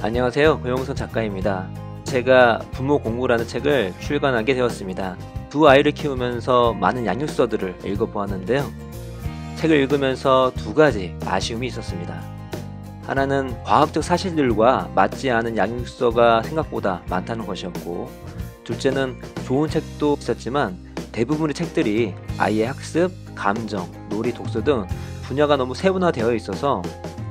안녕하세요. 고영선 작가입니다. 제가 부모 공부라는 책을 출간하게 되었습니다. 두 아이를 키우면서 많은 양육서들을 읽어보았는데요. 책을 읽으면서 두 가지 아쉬움이 있었습니다. 하나는 과학적 사실들과 맞지 않은 양육서가 생각보다 많다는 것이었고, 둘째는 좋은 책도 있었지만 대부분의 책들이 아이의 학습, 감정, 놀이, 독서 등 분야가 너무 세분화되어 있어서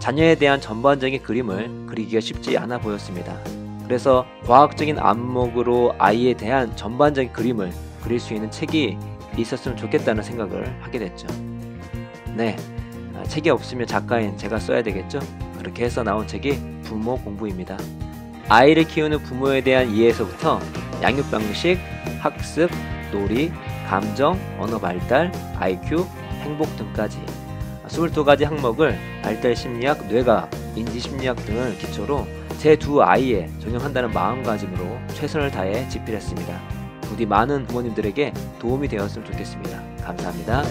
자녀에 대한 전반적인 그림을 그리기가 쉽지 않아 보였습니다. 그래서 과학적인 안목으로 아이에 대한 전반적인 그림을 그릴 수 있는 책이 있었으면 좋겠다는 생각을 하게 됐죠. 네, 아, 책이 없으면 작가인 제가 써야 되겠죠? 그렇게 해서 나온 책이 부모 공부입니다. 아이를 키우는 부모에 대한 이해에서부터 양육 방식, 학습, 놀이, 감정, 언어 발달, IQ, 행복 등까지 22가지 항목을 발달 심리학, 뇌과학, 인지 심리학 등을 기초로 제 두 아이에 전용한다는 마음가짐으로 최선을 다해 집필했습니다. 부디 많은 부모님들에게 도움이 되었으면 좋겠습니다. 감사합니다.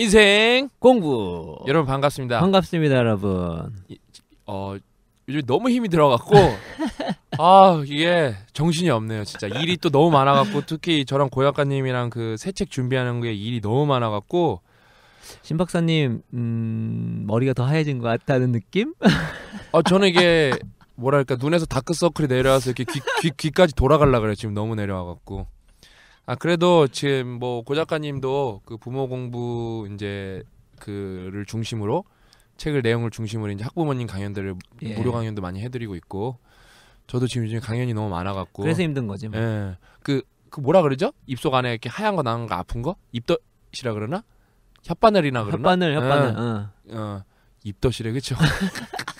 인생 공부. 여러분 반갑습니다. 반갑습니다, 여러분. 이, 어 요즘 너무 힘이 들어갔고 아 이게 정신이 없네요, 진짜 일이 또 너무 많아갖고 특히 저랑 고약가님이랑그 새 책 준비하는 게 일이 너무 많아갖고 신 박사님 음, 머리가 더 하얘진 것 같다는 느낌? 아 저는 이게 뭐랄까 눈에서 다크서클이 내려와서 이렇게 귀, 귀, 귀까지 돌아갈라 그래 지금 너무 내려와갖고 아 그래도 지금 뭐고 작가님도 그 부모 공부 이제 그를 중심으로 책을 내용을 중심으로 이제 학부모님 강연들을 예. 무료 강연도 많이 해드리고 있고 저도 지금 요즘 강연이 너무 많아갖고 그래서 힘든 거지 뭐. 예. 그, 그 뭐라 그러죠? 입속 안에 이렇게 하얀 거 나온 거 아픈 거? 입덧이라 그러나? 혓바늘이나 그러나? 혓바늘 혓바늘. 예. 어. 입덧이래 그쵸?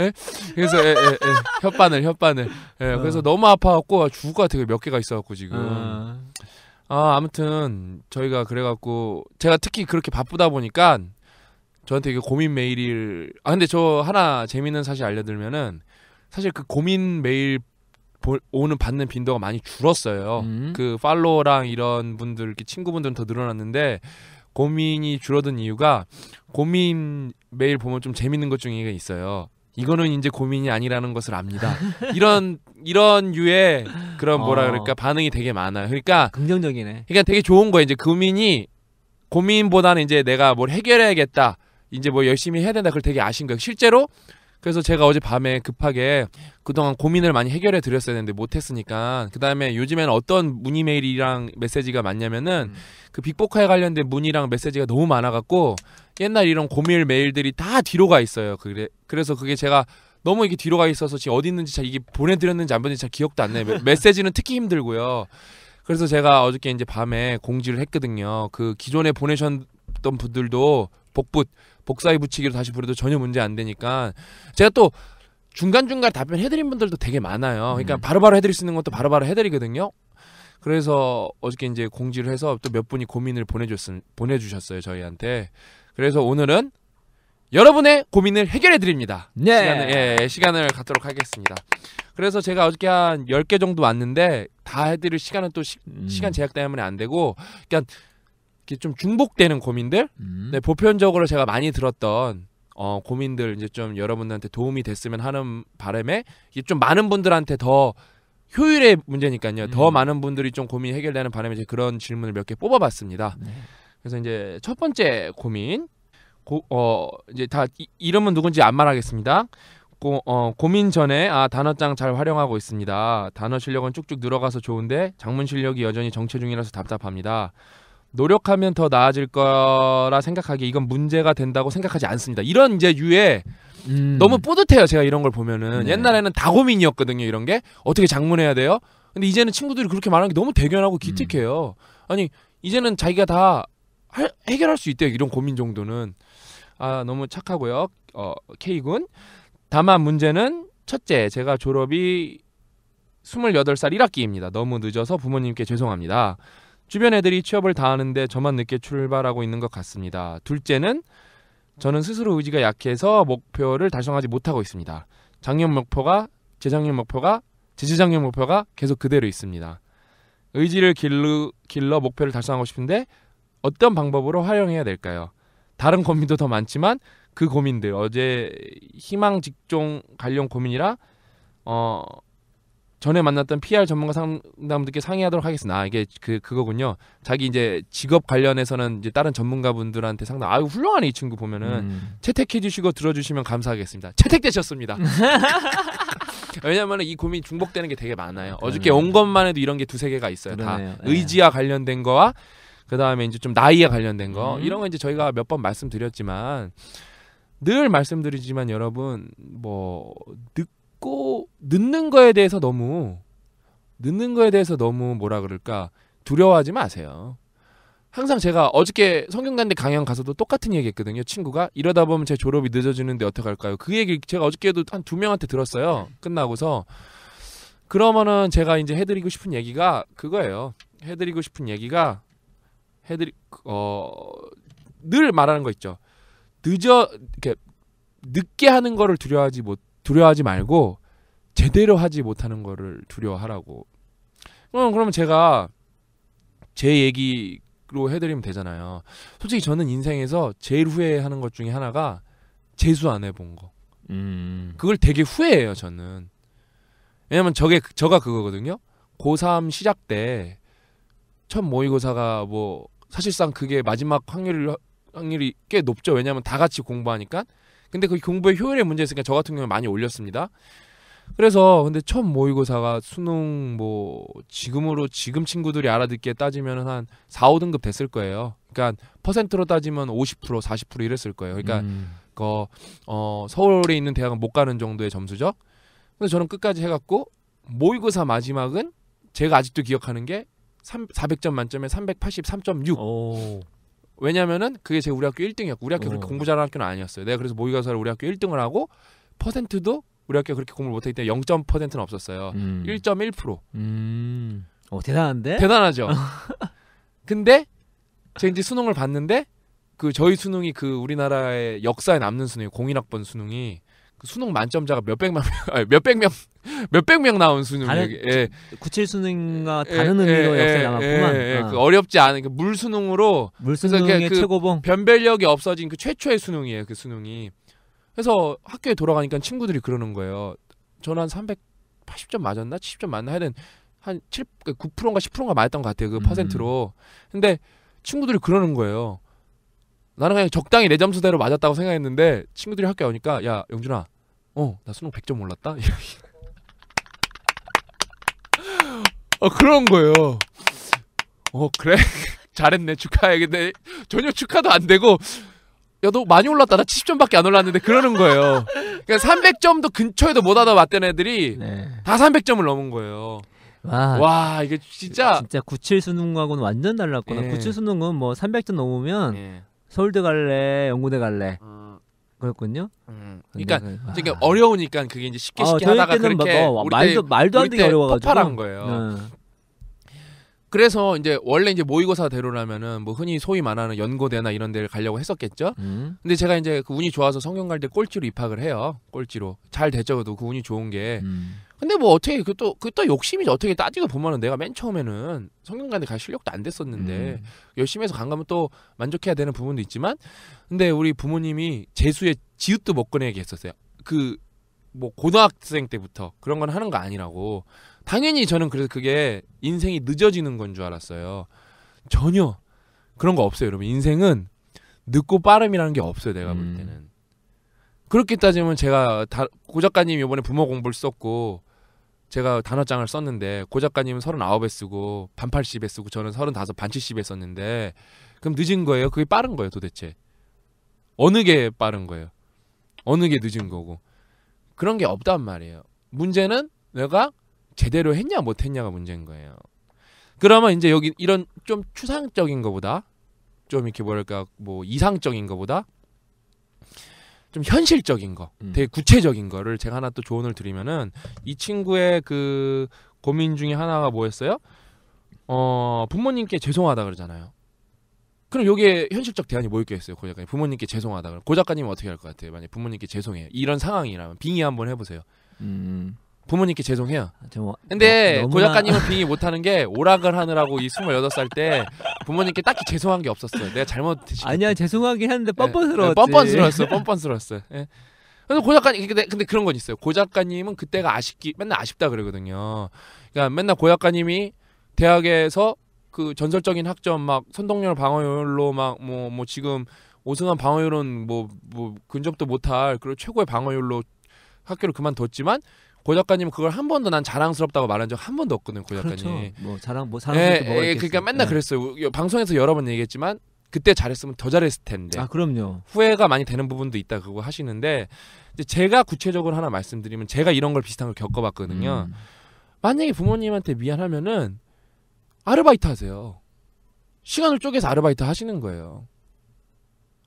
예? 그래서 에, 에, 에, 혓바늘 혓바늘. 예, 어. 그래서 너무 아파갖고 죽을 주가 되게 몇 개가 있어갖고 지금. 어. 아 아무튼 저희가 그래갖고 제가 특히 그렇게 바쁘다 보니까 저한테 이게 고민 메일을 아 근데 저 하나 재밌는 사실 알려드리면은 사실 그 고민 메일 보, 오는 받는 빈도가 많이 줄었어요. 음. 그 팔로워랑 이런 분들 이렇게 친구분들은 더 늘어났는데 고민이 줄어든 이유가 고민 메일 보면 좀 재밌는 것 중에 있어요. 이거는 이제 고민이 아니라는 것을 압니다. 이런 이런 유의 그런 뭐라 어. 그럴까 반응이 되게 많아요. 그러니까 긍정적이네. 그러니까 되게 좋은 거예요. 이제 고민이 고민보다는 이제 내가 뭘 해결해야겠다. 이제 뭐 열심히 해야 된다. 그걸 되게 아신 거예요. 실제로 그래서 제가 어제 밤에 급하게 그동안 고민을 많이 해결해 드렸어야 했는데 못했으니까 그 다음에 요즘에는 어떤 문의 메일이랑 메시지가 많냐면은 음. 그 빅보카에 관련된 문의랑 메시지가 너무 많아갖고 옛날 이런 고밀 메일들이 다 뒤로 가 있어요. 그래 그래서 그게 제가 너무 이게 뒤로 가 있어서 지금 어디 있는지 잘 이게 보내드렸는지 안보내지잘 기억도 안 나요. 메시지는 특히 힘들고요. 그래서 제가 어저께 이제 밤에 공지를 했거든요. 그 기존에 보내셨던 분들도 복붙 복사해 붙이기로 다시 보내도 전혀 문제 안 되니까 제가 또 중간중간 답변해드린 분들도 되게 많아요. 그러니까 음. 바로바로 바로 해드릴 수 있는 것도 바로바로 바로 해드리거든요. 그래서 어저께 이제 공지를 해서 또 몇 분이 고민을 보내줬 보내주셨어요 저희한테. 그래서 오늘은 여러분의 고민을 해결해 드립니다. 네. 시간을, 예, 예 시간을 갖도록 하겠습니다. 그래서 제가 어저께 한 열 개 정도 왔는데 다 해드릴 시간은 또 시, 음. 간 제약 때문에 안 되고 그러니까 좀 중복되는 고민들 음. 네, 보편적으로 제가 많이 들었던 어, 고민들 이제 좀 여러분들한테 도움이 됐으면 하는 바람에 이게 좀 많은 분들한테 더 효율의 문제니까요. 음. 더 많은 분들이 좀 고민이 해결되는 바람에 이제 그런 질문을 몇 개 뽑아봤습니다. 네. 그래서 이제 첫 번째 고민 고, 어 이제 다 이, 이름은 누군지 안 말하겠습니다. 고, 어, 고민 전에 아 단어장 잘 활용하고 있습니다. 단어 실력은 쭉쭉 늘어가서 좋은데 장문 실력이 여전히 정체 중이라서 답답합니다. 노력하면 더 나아질 거라 생각하기 이건 문제가 된다고 생각하지 않습니다. 이런 이제 유에 음. 너무 뿌듯해요. 제가 이런 걸 보면은 네. 옛날에는 다 고민이었거든요. 이런 게 어떻게 작문해야 돼요? 근데 이제는 친구들이 그렇게 말하는 게 너무 대견하고 음. 기특해요. 음. 아니 이제는 자기가 다 해결할 수 있대요. 이런 고민 정도는 아 너무 착하고요. 어, K 군 다만 문제는 첫째 제가 졸업이 28살 1학기입니다. 너무 늦어서 부모님께 죄송합니다. 주변 애들이 취업을 다 하는데 저만 늦게 출발하고 있는 것 같습니다. 둘째는 저는 스스로 의지가 약해서 목표를 달성하지 못하고 있습니다. 작년 목표가 재작년 목표가 재재작년 목표가 계속 그대로 있습니다. 의지를 길러, 길러 목표를 달성하고 싶은데 어떤 방법으로 활용해야 될까요? 다른 고민도 더 많지만 그 고민들 어제 희망 직종 관련 고민이라 어 전에 만났던 PR 전문가 상담분들께 상의하도록 하겠습니다. 아, 이게 그 그거군요. 자기 이제 직업 관련해서는 이제 다른 전문가분들한테 상담. 아유 훌륭하네 이 친구 보면은 음. 채택해 주시고 들어주시면 감사하겠습니다. 채택되셨습니다. 왜냐하면 이 고민 중복되는 게 되게 많아요. 아, 그러네요. 어저께 온 것만 해도 이런 게 두세 개가 있어요. 그러네요. 다 예. 의지와 관련된 거와 그 다음에 이제 좀 나이에 관련된 거 음. 이런 거 이제 저희가 몇 번 말씀드렸지만 늘 말씀드리지만 여러분 뭐 늦고 늦는 거에 대해서 너무 늦는 거에 대해서 너무 뭐라 그럴까 두려워하지 마세요. 항상 제가 어저께 성균관대 강연 가서도 똑같은 얘기했거든요. 친구가 이러다 보면 제 졸업이 늦어지는데 어떡할까요? 그 얘기 제가 어저께도 한 두 명한테 들었어요. 네. 끝나고서 그러면은 제가 이제 해드리고 싶은 얘기가 그거예요. 해드리고 싶은 얘기가 해드리 어늘 말하는 거 있죠. 늦어 이렇게 늦게 하는 거를 두려워하지 못 두려워하지 말고 제대로 하지 못하는 거를 두려워하라고. 그럼 그러면 제가 제 얘기로 해드리면 되잖아요. 솔직히 저는 인생에서 제일 후회하는 것 중에 하나가 재수 안 해본 거. 음. 그걸 되게 후회해요 저는. 왜냐면 저게 저가 그거거든요. 고3 시작 때 첫 모의고사가 뭐 사실상 그게 마지막 확률 확률이 꽤 높죠. 왜냐하면 다 같이 공부하니까. 근데 그 공부의 효율의 문제 있으니까 저 같은 경우는 많이 올렸습니다. 그래서 근데 첫 모의고사가 수능 뭐 지금으로 지금 친구들이 알아듣기에 따지면 한 4, 5등급 됐을 거예요. 그러니까 퍼센트로 따지면 50% 40% 이랬을 거예요. 그러니까 음. 그 어, 서울에 있는 대학은 못 가는 정도의 점수죠. 근데 저는 끝까지 해갖고 모의고사 마지막은 제가 아직도 기억하는 게 3, 400점 만점에 383.6. 오. 왜냐면은 그게 제 우리 학교 1등이었고 우리 학교 그렇게 공부 잘하는 학교는 아니었어요. 내가 그래서 모의고사를 우리 학교 1등을 하고 퍼센트도 우리 학교 그렇게 공부를 못했기 때문에 0.퍼센트는 없었어요. 음. 1.1%. 음. 어 대단한데? 대단하죠. 근데 제가 이제 수능을 봤는데 그 저희 수능이 그 우리나라의 역사에 남는 수능이 공인학번 수능이 그 수능 만점자가 몇백 명, 몇백 명 몇백 명 나온 수능이 예. 구칠 수능과 예, 다른 예, 의미로 예, 역사에 남았구만. 예, 예, 아. 그 어렵지 않은 그 물수능으로 물수능의 그 최고봉 변별력이 없어진 그 최초의 수능이에요. 그 수능이. 그래서 학교에 돌아가니까 친구들이 그러는 거예요. 저는 한 380점 맞았나? 70점 맞나? 하여튼 한 7, 9%인가 10%인가 맞았던 것 같아요. 그 음. 퍼센트로. 근데 친구들이 그러는 거예요. 나는 그냥 적당히 내 점수대로 맞았다고 생각했는데 친구들이 학교에 오니까 야 영준아 어나 수능 100점 올랐다 어, 그런 거예요. 어, 그래. 잘했네. 축하해야겠네. 전혀 축하도 안 되고, 야, 너 많이 올랐다. 나 70점밖에 안 올랐는데. 그러는 거예요. 그러니까 300점도 근처에도 못 하다 왔던 애들이 네. 다 300점을 넘은 거예요. 와, 와 이게 진짜 진짜 97 수능하고는 완전 달랐구나. 예. 97 수능은 뭐 300점 넘으면 예. 서울대 갈래, 연고대 갈래. 음. 그렇군요 음. 아, 그러니까 그러니 네, 네. 아. 어려우니까 그게 이제 쉽게 아, 쉽게 어, 하다가 그렇게 뭐, 뭐, 우리 말도 때, 말도 안 되게 어려워가지고 폭발한 거예요. 네. 그래서 이제 원래 이제 모의고사 대로라면은 뭐 흔히 소위 말하는 연고대나 이런 데를 가려고 했었겠죠. 음. 근데 제가 이제 그 운이 좋아서 성균관대 꼴찌로 입학을 해요. 꼴찌로 잘 됐죠. 그래도 그 운이 좋은 게 음. 근데 뭐 어떻게 그 또 그 또욕심이지 어떻게 따지고 보면은 내가 맨 처음에는 성균관대 갈 실력도 안 됐었는데 음. 열심히 해서 간 거면 또 만족해야 되는 부분도 있지만 근데 우리 부모님이 재수에 지읒도 못 꺼내게 했었어요. 그 뭐 고등학생 때부터 그런 건 하는 거 아니라고 당연히 저는 그래서 그게 인생이 늦어지는 건 줄 알았어요. 전혀 그런 거 없어요, 여러분. 인생은 늦고 빠름이라는 게 없어요, 내가 볼 음. 때는. 그렇게 따지면 제가 다, 고 작가님 이번에 부모 공부를 썼고 제가 단어장을 썼는데 고 작가님은 서른 아홉에 쓰고 반팔십에 쓰고 저는 서른다섯 반칠십에 썼는데 그럼 늦은 거예요? 그게 빠른 거예요 도대체 어느 게 빠른 거예요? 어느 게 늦은 거고 그런 게 없단 말이에요 문제는 내가 제대로 했냐 못했냐가 문제인 거예요 그러면 이제 여기 이런 좀 추상적인 거보다 좀 이렇게 뭐랄까 뭐 이상적인 거보다 좀 현실적인 거, 음. 되게 구체적인 거를 제가 하나 또 조언을 드리면은 이 친구의 그 고민 중에 하나가 뭐였어요? 어, 부모님께 죄송하다 그러잖아요. 그럼 요게 현실적 대안이 뭐였겠어요, 고 작가님? 부모님께 죄송하다. 고 작가님은 어떻게 할 것 같아요? 만약 부모님께 죄송해요. 이런 상황이라면 빙의 한번 해보세요. 음. 부모님께 죄송해요. 아, 뭐, 근데 뭐, 너, 고 작가님은 빙의 못하는 게 오락을 하느라고 이 스물여덟 살때 부모님께 딱히 죄송한 게 없었어요. 내가 잘못 아니야 죄송하긴 했는데 네, 뻔뻔스러웠지. 네, 뻔뻔스러웠어. 뻔뻔스러웠어. 네. 예. 그래서 고 작가님 근데, 근데 그런 건 있어요. 고 작가님은 그때가 아쉽기 맨날 아쉽다 그러거든요. 그러니까 맨날 고 작가님이 대학에서 그 전설적인 학점 막 선동열 방어율로 막 뭐뭐 뭐 지금 오승환 방어율은 뭐뭐 뭐 근접도 못할 그리고 최고의 방어율로 학교를 그만뒀지만 고 작가님 그걸 한 번도 난 자랑스럽다고 말한 적 한 번도 없거든요. 고 작가님. 그렇죠. 뭐 자랑 뭐 자랑 예, 예, 뭐가 예, 그러니까 맨날 예. 그랬어요. 방송에서 여러 번 얘기했지만 그때 잘했으면 더 잘했을 텐데. 아 그럼요. 후회가 많이 되는 부분도 있다 그거 하시는데 제가 구체적으로 하나 말씀드리면 제가 이런 걸 비슷한 걸 겪어봤거든요. 음. 만약에 부모님한테 미안하면은 아르바이트 하세요. 시간을 쪼개서 아르바이트 하시는 거예요.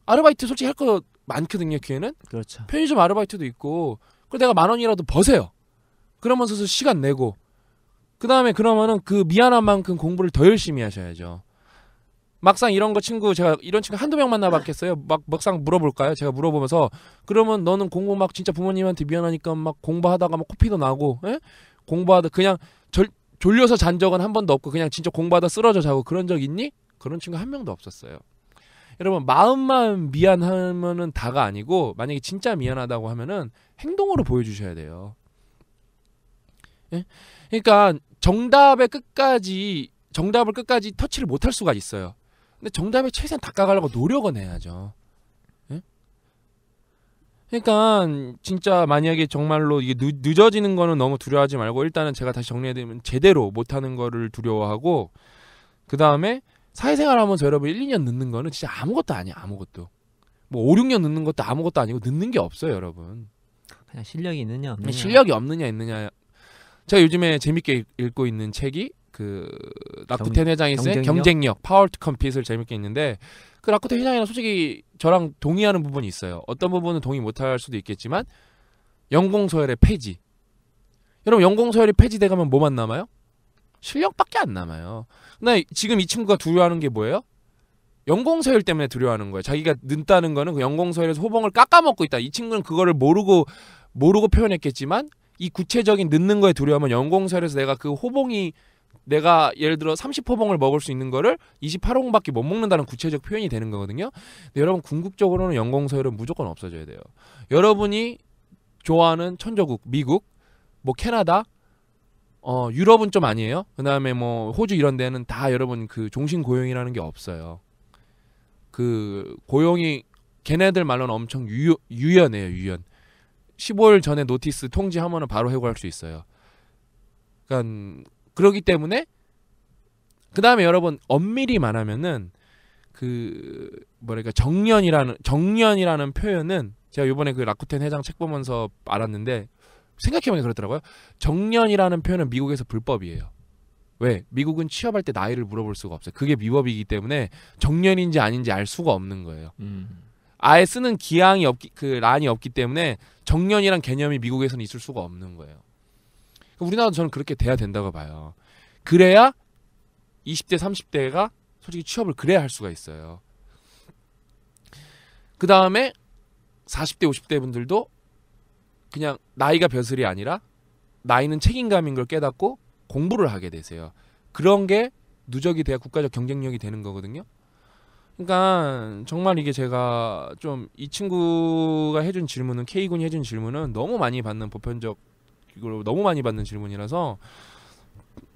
아르바이트 솔직히 할 거 많거든요. 기회는. 그렇죠. 편의점 아르바이트도 있고. 그리고 내가 만 원이라도 버세요. 그러면서 시간 내고 그 다음에 그러면은 그 미안한 만큼 공부를 더 열심히 하셔야죠. 막상 이런 거 친구 제가 이런 친구 한두 명 만나봤겠어요. 막 막상 물어볼까요? 제가 물어보면서 그러면 너는 공부 막 진짜 부모님한테 미안하니까 막 공부하다가 막 코피도 나고 에? 예? 공부하다 그냥 절, 졸려서 잔 적은 한 번도 없고 그냥 진짜 공부하다 쓰러져 자고 그런 적 있니? 그런 친구 한 명도 없었어요. 여러분 마음만 미안하면은 다가 아니고 만약에 진짜 미안하다고 하면은 행동으로 보여주셔야 돼요. 예? 그러니까 정답의 끝까지 정답을 끝까지 터치를 못할 수가 있어요. 근데 정답에 최대한 다가가려고 노력은 해야죠. 예? 그러니까 진짜 만약에 정말로 이게 늦, 어지는 거는 너무 두려워하지 말고 일단은 제가 다시 정리해드리면 제대로 못하는 거를 두려워하고 그 다음에 사회생활 하면서 여러분 1, 2년 늦는 거는 진짜 아무것도 아니야 아무것도 뭐 5, 6년 늦는 것도 아무것도 아니고 늦는 게 없어요 여러분 그냥 실력이 있느냐 없느냐 실력이 없느냐 있느냐 제가 요즘에 재밌게 읽고 있는 책이 그 라쿠텐 회장이 쓴 경쟁력, 파워 투컴스를 재밌게 읽는데 그 라쿠텐 회장이랑 솔직히 저랑 동의하는 부분이 있어요. 어떤 부분은 동의 못할 수도 있겠지만 연공서열의 폐지. 여러분 연공서열이 폐지돼가면 뭐만 남아요? 실력밖에 안 남아요. 근데 지금 이 친구가 두려워하는 게 뭐예요? 연공서열 때문에 두려워하는 거예요. 자기가 는다는 거는 그 연공서열에서 호봉을 깎아먹고 있다. 이 친구는 그거를 모르고 모르고 표현했겠지만 이 구체적인 늦는 거에 두려워하면 연공설에서 내가 그 호봉이 내가 예를 들어 30호봉을 먹을 수 있는 거를 28호봉밖에 못 먹는다는 구체적 표현이 되는 거거든요. 근데 여러분 궁극적으로는 연공서열은 무조건 없어져야 돼요. 여러분이 좋아하는 천조국, 미국, 뭐 캐나다, 어 유럽은 좀 아니에요. 그다음에 뭐 호주 이런 데는 다 여러분 그 종신 고용이라는 게 없어요. 그 고용이 걔네들 말로는 엄청 유, 유연해요, 유연. 15일 전에 노티스 통지하면은 바로 해고할 수 있어요. 그러니까 그러기 때문에 그 다음에 여러분 엄밀히 말하면은 그 뭐랄까 정년이라는 정년이라는 표현은 제가 요번에 그 라쿠텐 회장 책 보면서 알았는데 생각해보니 그렇더라고요. 정년이라는 표현은 미국에서 불법이에요. 왜? 미국은 취업할 때 나이를 물어볼 수가 없어요. 그게 미법이기 때문에 정년인지 아닌지 알 수가 없는 거예요. 음. 아예 쓰는 기항이 없기 그 란이 없기 때문에 정년이란 개념이 미국에서는 있을 수가 없는 거예요. 그러니까 우리나라도 저는 그렇게 돼야 된다고 봐요. 그래야 20대 30대가 솔직히 취업을 그래야 할 수가 있어요. 그 다음에 40대 50대 분들도 그냥 나이가 벼슬이 아니라 나이는 책임감인 걸 깨닫고 공부를 하게 되세요. 그런 게 누적이 돼야 국가적 경쟁력이 되는 거거든요. 그러니까 정말 이게 제가 좀 이 친구가 해준 질문은 K 군이 해준 질문은 너무 많이 받는 보편적 이걸 너무 많이 받는 질문이라서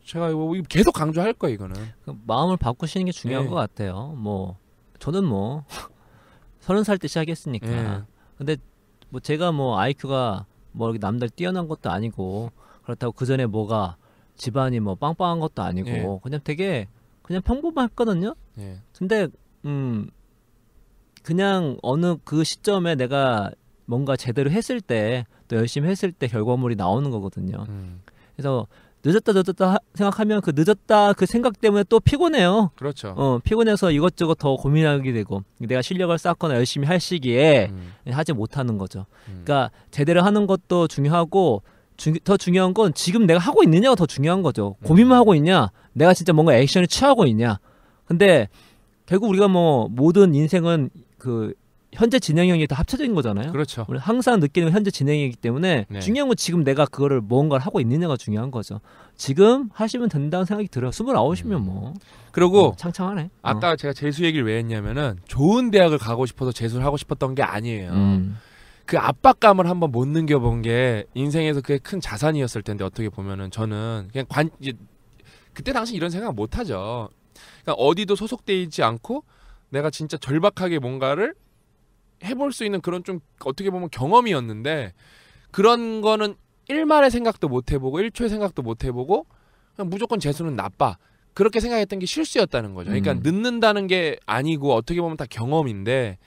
제가 이거 계속 강조할 거예요 이거는 그 마음을 바꾸시는 게 중요한 네. 것 같아요 뭐 저는 뭐 서른 살 때 시작했으니까 네. 근데 뭐 제가 뭐 IQ가 뭐 남들 뛰어난 것도 아니고 그렇다고 그 전에 뭐가 집안이 뭐 빵빵한 것도 아니고 네. 그냥 되게 그냥 평범했거든요 근데 음 그냥 어느 그 시점에 내가 뭔가 제대로 했을 때 또 열심히 했을 때 결과물이 나오는 거거든요. 음. 그래서 늦었다 늦었다 생각하면 그 늦었다 그 생각 때문에 또 피곤해요. 그렇죠. 어, 피곤해서 이것저것 더 고민하게 되고 내가 실력을 쌓거나 열심히 할 시기에 음. 하지 못하는 거죠. 음. 그러니까 제대로 하는 것도 중요하고 주, 더 중요한 건 지금 내가 하고 있느냐가 더 중요한 거죠. 음. 고민만 하고 있냐? 내가 진짜 뭔가 액션을 취하고 있냐? 근데 결국 우리가 뭐 모든 인생은 그 현재 진행형이 다 합쳐진 거잖아요. 그렇죠. 우리 항상 느끼는 현재 진행이기 때문에 네. 중요한 건 지금 내가 그거를 뭔가를 하고 있느냐가 중요한 거죠. 지금 하시면 된다는 생각이 들어요. 스물아홉이면 음. 뭐. 그리고 어, 창창하네. 어. 아까 어. 제가 재수 얘기를 왜 했냐면은 좋은 대학을 가고 싶어서 재수를 하고 싶었던 게 아니에요. 음. 그 압박감을 한번 못 느껴본 게 인생에서 그게 큰 자산이었을 텐데 어떻게 보면은 저는 그냥 관 그때 당시 이런 생각 못 하죠. 그러니까 어디도 소속돼 있지 않고 내가 진짜 절박하게 뭔가를 해볼 수 있는 그런 좀 어떻게 보면 경험이었는데 그런 거는 일말의 생각도 못 해보고 일초의 생각도 못 해보고 그냥 무조건 재수는 나빠 그렇게 생각했던 게 실수였다는 거죠. 그러니까 음. 늦는다는 게 아니고 어떻게 보면 다 경험인데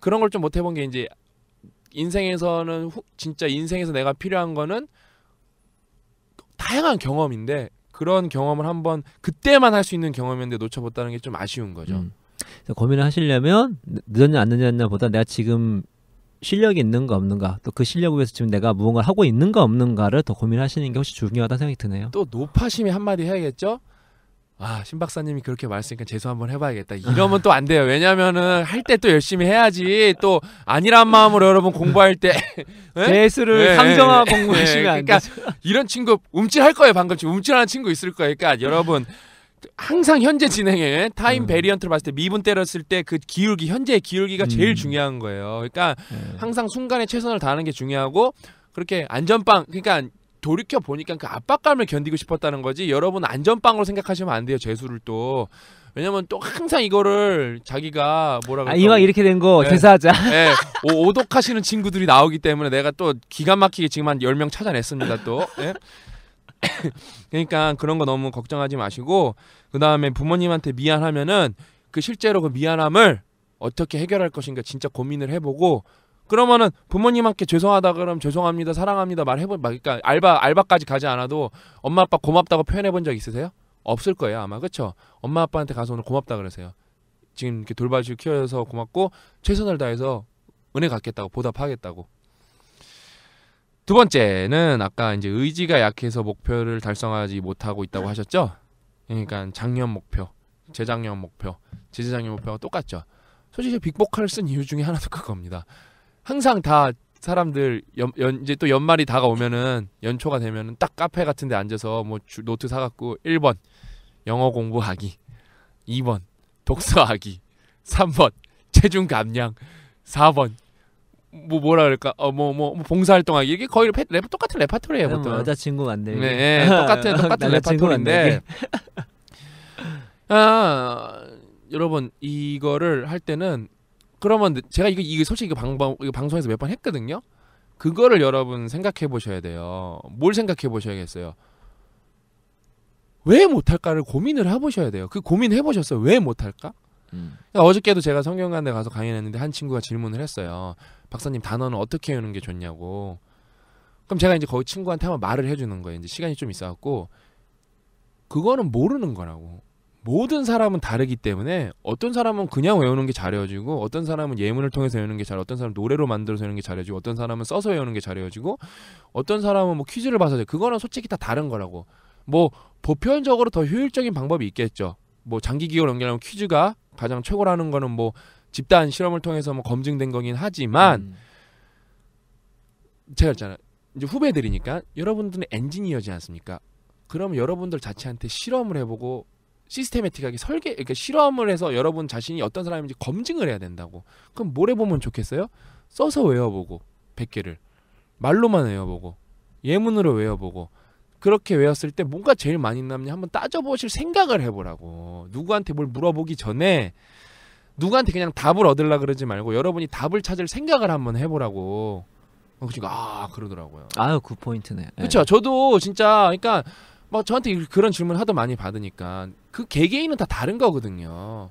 그런 걸 좀 못 해본 게 이제 인생에서는 후, 진짜 인생에서 내가 필요한 거는 다양한 경험인데 그런 경험을 한번 그때만 할 수 있는 경험인데 놓쳐봤다는 게 좀 아쉬운 거죠. 음. 고민을 하시려면 늦었냐 안 늦었냐 보다 음. 내가 지금 실력이 있는가 없는가 또 그 실력을 위해서 지금 내가 무언가를 하고 있는가 없는가를 더 고민하시는 게 훨씬 중요하다는 생각이 드네요. 또 노파심이 한마디 해야겠죠? 아, 신 박사님이 그렇게 말했으니까 재수 한번 해봐야겠다. 이러면 또 안 돼요. 왜냐면은 할 때 또 열심히 해야지 또 아니란 마음으로 여러분 공부할 때 재수를 네, 상정하고 네, 공부하시면 안 그러니까 되죠. 이런 친구 움찔할 거예요. 방금 지 움찔하는 친구 있을 거예요. 그러니까 여러분 항상 현재 진행에 타임 음. 베리언트를 봤을 때 미분 때렸을 때 그 기울기 현재의 기울기가 제일 음. 중요한 거예요. 그러니까 네. 항상 순간에 최선을 다하는 게 중요하고 그렇게 안전빵 그러니까 돌이켜 보니까 그 압박감을 견디고 싶었다는 거지 여러분 안전빵으로 생각하시면 안 돼요 재수를 또 왜냐면 또 항상 이거를 자기가 뭐라 아, 이왕 이렇게 된거 네. 대사하자 네. 오, 독하시는 친구들이 나오기 때문에 내가 또 기가 막히게 지금 한 10명 찾아냈습니다 또 네? 그러니까 그런 거 너무 걱정하지 마시고 그 다음에 부모님한테 미안하면은 그 실제로 그 미안함을 어떻게 해결할 것인가 진짜 고민을 해보고 그러면은 부모님한테 죄송하다 그럼 죄송합니다 사랑합니다 말해본 그러니까 알바 알바까지 가지 않아도 엄마 아빠 고맙다고 표현해 본 적 있으세요? 없을 거예요 아마 그쵸? 엄마 아빠한테 가서 오늘 고맙다 그러세요. 지금 이렇게 돌봐주고 키워줘서 고맙고 최선을 다해서 은혜 갚겠다고 보답하겠다고. 두 번째는 아까 이제 의지가 약해서 목표를 달성하지 못하고 있다고 하셨죠? 그러니까 작년 목표, 재작년 목표, 재재작년 목표가 똑같죠. 솔직히 빅보컬를쓴 이유 중에 하나도 그겁니다. 항상 다 사람들 연, 연, 이제 또 연말이 다가오면은 연초가 되면은 딱 카페 같은 데 앉아서 뭐 주, 노트 사 갖고 1번 영어 공부하기. 2번 독서하기. 3번 체중 감량. 4번 뭐 뭐라 그럴까 어 뭐뭐 뭐, 뭐 봉사활동하기 이게 거의 레, 레, 똑같은 레파토리예요 보통 뭐 여자친구 만들기 네, 네 똑같은 똑같은 레파토리인데 아 여러분 이거를 할 때는 그러면 제가 이거 이거 솔직히 이거 방방 이거 방송에서 몇 번 했거든요. 그거를 여러분 생각해 보셔야 돼요. 뭘 생각해 보셔야겠어요. 왜 못할까를 고민을 해보셔야 돼요. 그 고민해 보셨어요. 왜 못할까? 음. 그러니까 어저께도 제가 성경관대 가서 강연했는데 한 친구가 질문을 했어요. 박사님 단어는 어떻게 외우는 게 좋냐고. 그럼 제가 이제 거기 친구한테 한번 말을 해주는 거예요. 이제 시간이 좀 있어갖고 그거는 모르는 거라고. 모든 사람은 다르기 때문에 어떤 사람은 그냥 외우는 게 잘해지고 어떤 사람은 예문을 통해서 외우는 게 잘, 어떤 사람은 노래로 만들어서 외우는 게 잘해지고 어떤 사람은 써서 외우는 게 잘해지고 어떤 사람은 뭐 퀴즈를 봐서 그거는 솔직히 다 다른 거라고. 뭐 보편적으로 더 효율적인 방법이 있겠죠. 뭐 장기 기억 연결하면 퀴즈가 가장 최고라는 거는 뭐 집단 실험을 통해서 뭐 검증된 거긴 하지만 음. 제가 있잖아 이제 후배들이니까 여러분들은 엔지니어지 않습니까? 그럼 여러분들 자체한테 실험을 해보고 시스테매틱하게 설계 그러니까 실험을 해서 여러분 자신이 어떤 사람인지 검증을 해야 된다고. 그럼 뭘 해보면 좋겠어요? 써서 외워보고 100개를 말로만 외워보고 예문으로 외워보고 그렇게 외웠을 때 뭔가 제일 많이 남냐 한번 따져보실 생각을 해보라고 누구한테 뭘 물어보기 전에 누구한테 그냥 답을 얻으려 그러지 말고 여러분이 답을 찾을 생각을 한번 해보라고 어, 그니까 아 그러더라고요. 아유 그 포인트네. 그렇죠. 저도 진짜 그러니까 막 저한테 그런 질문 하도 많이 받으니까 그 개개인은 다 다른 거거든요.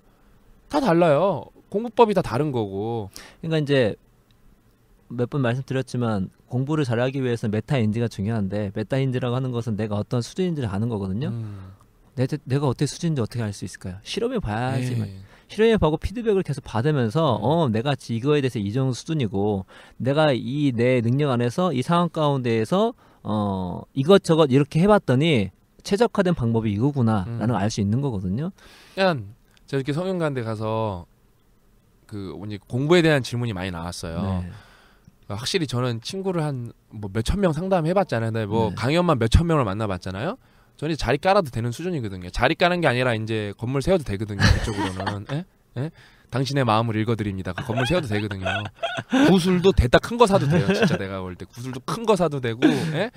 다 달라요. 공부법이 다 다른 거고. 그러니까 이제 몇 번 말씀드렸지만 공부를 잘하기 위해서 메타인지가 중요한데 메타인지라고 하는 것은 내가 어떤 수준인지를 아는 거거든요. 음. 내, 내가 어떻게 수준인지 어떻게 알 수 있을까요? 실험해 봐야지만 네. 예. 실험해 보고 피드백을 계속 받으면서 음. 어 내가 이거에 대해서 이 정도 수준이고 내가 이 내 능력 안에서 이 상황 가운데에서 어 이것저것 이렇게 해봤더니 최적화된 방법이 이거구나라는 음. 알수 있는 거거든요. 그냥 그러니까 저 이렇게 성형관대 가서 그언니 공부에 대한 질문이 많이 나왔어요. 네. 그러니까 확실히 저는 친구를 한 뭐 몇 천 명 상담해봤잖아요. 근데 뭐 네. 강연만 몇천 명을 만나봤잖아요. 저는 자리 깔아도 되는 수준이거든요. 자리 까는 게 아니라 이제 건물 세워도 되거든요. 그쪽으로는. 예? 예? 당신의 마음을 읽어드립니다. 그 건물 세워도 되거든요. 구슬도 대다 큰거 사도 돼요. 진짜 내가 볼때 구슬도 큰 거 사도 되고 예?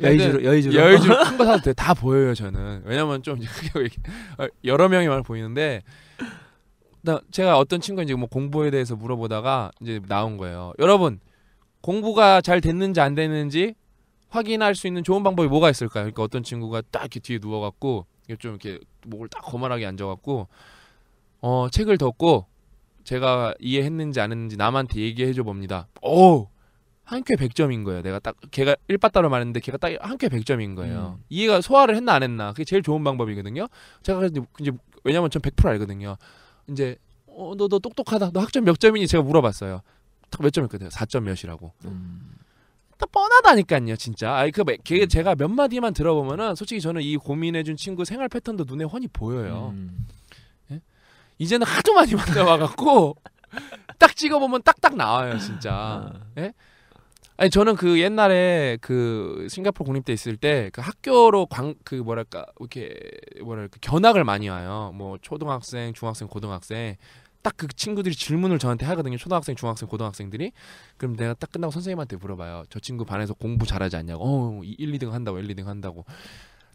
여의주로 여의주로 여의주로 큰거 사도 돼. 다 보여요 저는. 왜냐면 좀 아, 여러 명이 많이 보이는데 제가 어떤 친구 이제 뭐 공부에 대해서 물어보다가 이제 나온 거예요. 여러분 공부가 잘 됐는지 안 됐는지 확인할 수 있는 좋은 방법이 뭐가 있을까요? 그러니까 어떤 친구가 딱 이렇게 뒤에 누워갖고 좀 이렇게 목을 딱 거만하게 앉아갖고 어 책을 덮고 제가 이해했는지 안 했는지 남한테 얘기해줘 봅니다. 오! 한큐에 100점인 거예요. 내가 딱 걔가 일바따로 말했는데 걔가 딱 한큐에 100점인 거예요. 음. 이해가 소화를 했나 안 했나. 그게 제일 좋은 방법이거든요. 제가 이제, 이제 왜냐면 전 100% 알거든요. 이제 어, 너, 너 똑똑하다. 너 학점 몇 점이니? 제가 물어봤어요. 딱 몇 점이거든요. 었 4점 몇이라고. 음. 딱 뻔하다니까요, 진짜. 아이 그 걔, 뭐, 제가 몇 마디만 들어보면은 솔직히 저는 이 고민해준 친구 생활 패턴도 눈에 훤히 보여요. 음. 이제는 하도 많이 만나와갖고 딱 찍어보면 딱딱 나와요 진짜. 어. 예? 아니 저는 그 옛날에 그 싱가포르 공립대 있을 때 그 학교로 광 그 뭐랄까 이렇게 뭐랄까 그 견학을 많이 와요. 뭐 초등학생, 중학생, 고등학생 딱 그 친구들이 질문을 저한테 하거든요. 초등학생, 중학생, 고등학생들이 그럼 내가 딱 끝나고 선생님한테 물어봐요. 저 친구 반에서 공부 잘하지 않냐고. 어, 1, 2등 한다고, 1, 2등 한다고.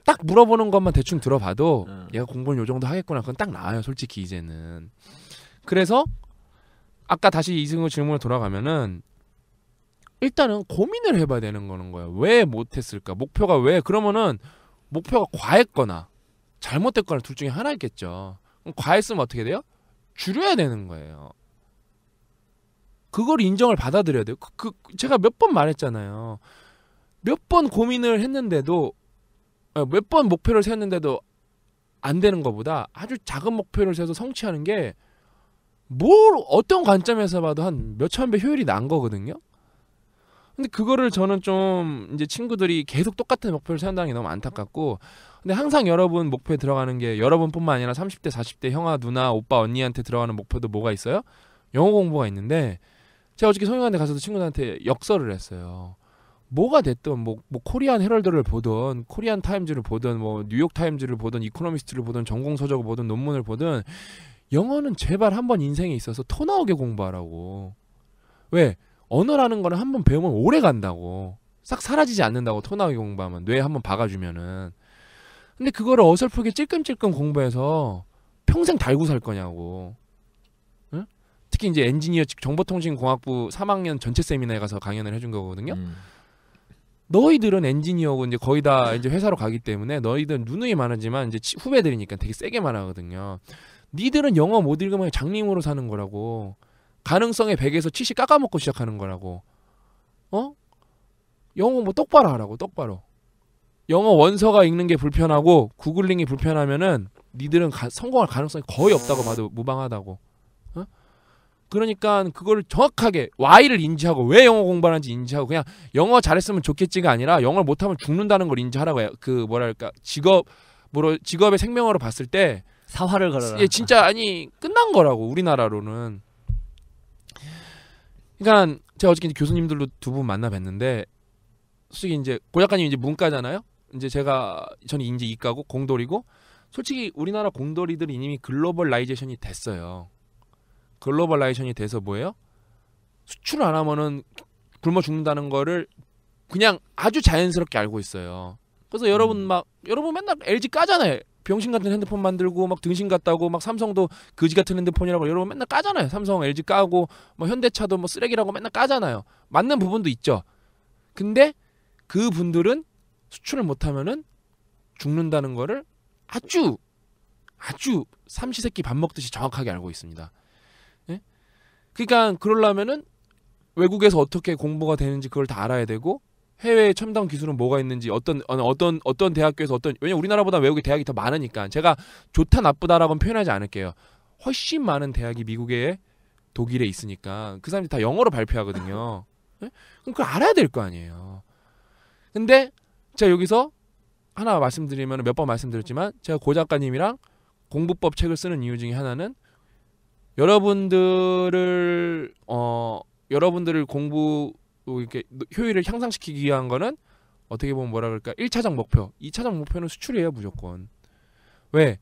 딱 물어보는 것만 대충 들어봐도 음. 얘가 공부를 요 정도 하겠구나 그건 딱 나와요 솔직히 이제는 그래서 아까 다시 이승우 질문을 돌아가면은 일단은 고민을 해봐야 되는 거는 거예요 왜 못했을까 목표가 왜 그러면은 목표가 과했거나 잘못됐거나 둘 중에 하나겠죠 그럼 과했으면 어떻게 돼요 줄여야 되는 거예요 그걸 인정을 받아들여야 돼요 그, 그 제가 몇 번 말했잖아요 몇 번 고민을 했는데도 어, 몇번 목표를 세웠는데도 안 되는 것보다 아주 작은 목표를 세워서 성취하는 게 뭘 어떤 관점에서 봐도 한 몇천 배 효율이 난 거거든요. 근데 그거를 저는 좀 이제 친구들이 계속 똑같은 목표를 세운다는 게 너무 안타깝고 근데 항상 여러분 목표에 들어가는 게 여러분뿐만 아니라 30대 40대 형아 누나 오빠 언니한테 들어가는 목표도 뭐가 있어요? 영어 공부가 있는데 제가 어저께 성형한테 가서도 친구들한테 역설을 했어요. 뭐가 됐든 뭐, 뭐 코리안 헤럴드를 보든 코리안 타임즈를 보든 뭐 뉴욕 타임즈를 보든 이코노미스트를 보든 전공 서적을 보든 논문을 보든 영어는 제발 한번 인생에 있어서 토 나오게 공부하라고. 왜? 언어라는 거는 한번 배우면 오래 간다고. 싹 사라지지 않는다고 토 나오게 공부하면 뇌 한번 박아주면은. 근데 그거를 어설프게 찔끔찔끔 공부해서 평생 달고 살 거냐고. 응? 특히 이제 엔지니어 정보통신공학부 3학년 전체 세미나에 가서 강연을 해준 거거든요. 음. 너희들은 엔지니어고 이제 거의 다 이제 회사로 가기 때문에 너희들은 누누이 말하지만 이제 후배들이니까 되게 세게 말하거든요. 니들은 영어 못 읽으면 장님으로 사는 거라고. 가능성의 100에서 70 깎아먹고 시작하는 거라고. 어? 영어 뭐 똑바로 하라고, 똑바로. 영어 원서가 읽는 게 불편하고 구글링이 불편하면은 니들은 가, 성공할 가능성이 거의 없다고 봐도 무방하다고. 그러니까 그걸 정확하게 Y를 인지하고 왜 영어 공부하는지 인지하고 그냥 영어 잘했으면 좋겠지가 아니라 영어를 못하면 죽는다는 걸 인지하라고 해요. 그 뭐랄까 직업으로 직업의 생명으로 봤을 때 사활을 걸어라. 예, 진짜 아니 끝난 거라고 우리나라로는. 그러니까 제가 어저께 교수님들로두 분 만나 뵀는데 솔직히 이제 고 작가님 이제 문과잖아요. 이제 제가 저는 인제 이과고 공돌이고 솔직히 우리나라 공돌이들 이미 글로벌라이제이션이 됐어요. 글로벌라이션이 돼서 뭐예요? 수출 안 하면은 굶어 죽는다는 거를 그냥 아주 자연스럽게 알고 있어요. 그래서 음. 여러분 막 여러분 맨날 LG 까잖아요. 병신 같은 핸드폰 만들고 막 등신 같다고 막 삼성도 그지 같은 핸드폰이라고 여러분 맨날 까잖아요. 삼성, LG 까고 뭐 현대차도 뭐 쓰레기라고 맨날 까잖아요. 맞는 부분도 있죠. 근데 그 분들은 수출을 못 하면은 죽는다는 거를 아주 아주 삼시세끼 밥 먹듯이 정확하게 알고 있습니다. 그러니까 그러려면은 외국에서 어떻게 공부가 되는지 그걸 다 알아야 되고 해외 첨단 기술은 뭐가 있는지 어떤 어떤 어떤 대학교에서 어떤 왜냐 우리나라보다 외국의 대학이 더 많으니까 제가 좋다 나쁘다라고는 표현하지 않을게요. 훨씬 많은 대학이 미국에 독일에 있으니까 그 사람들이 다 영어로 발표하거든요. 예? 그럼 그걸 알아야 될 거 아니에요. 근데 제가 여기서 하나 말씀드리면 몇 번 말씀드렸지만 제가 고 작가님이랑 공부법 책을 쓰는 이유 중에 하나는 여러분들을 어 여러분들을 공부 이렇게 효율을 향상시키기 위한 거는 어떻게 보면 뭐라 그럴까? 1차적 목표. 2차적 목표는 수출이에요, 무조건. 왜?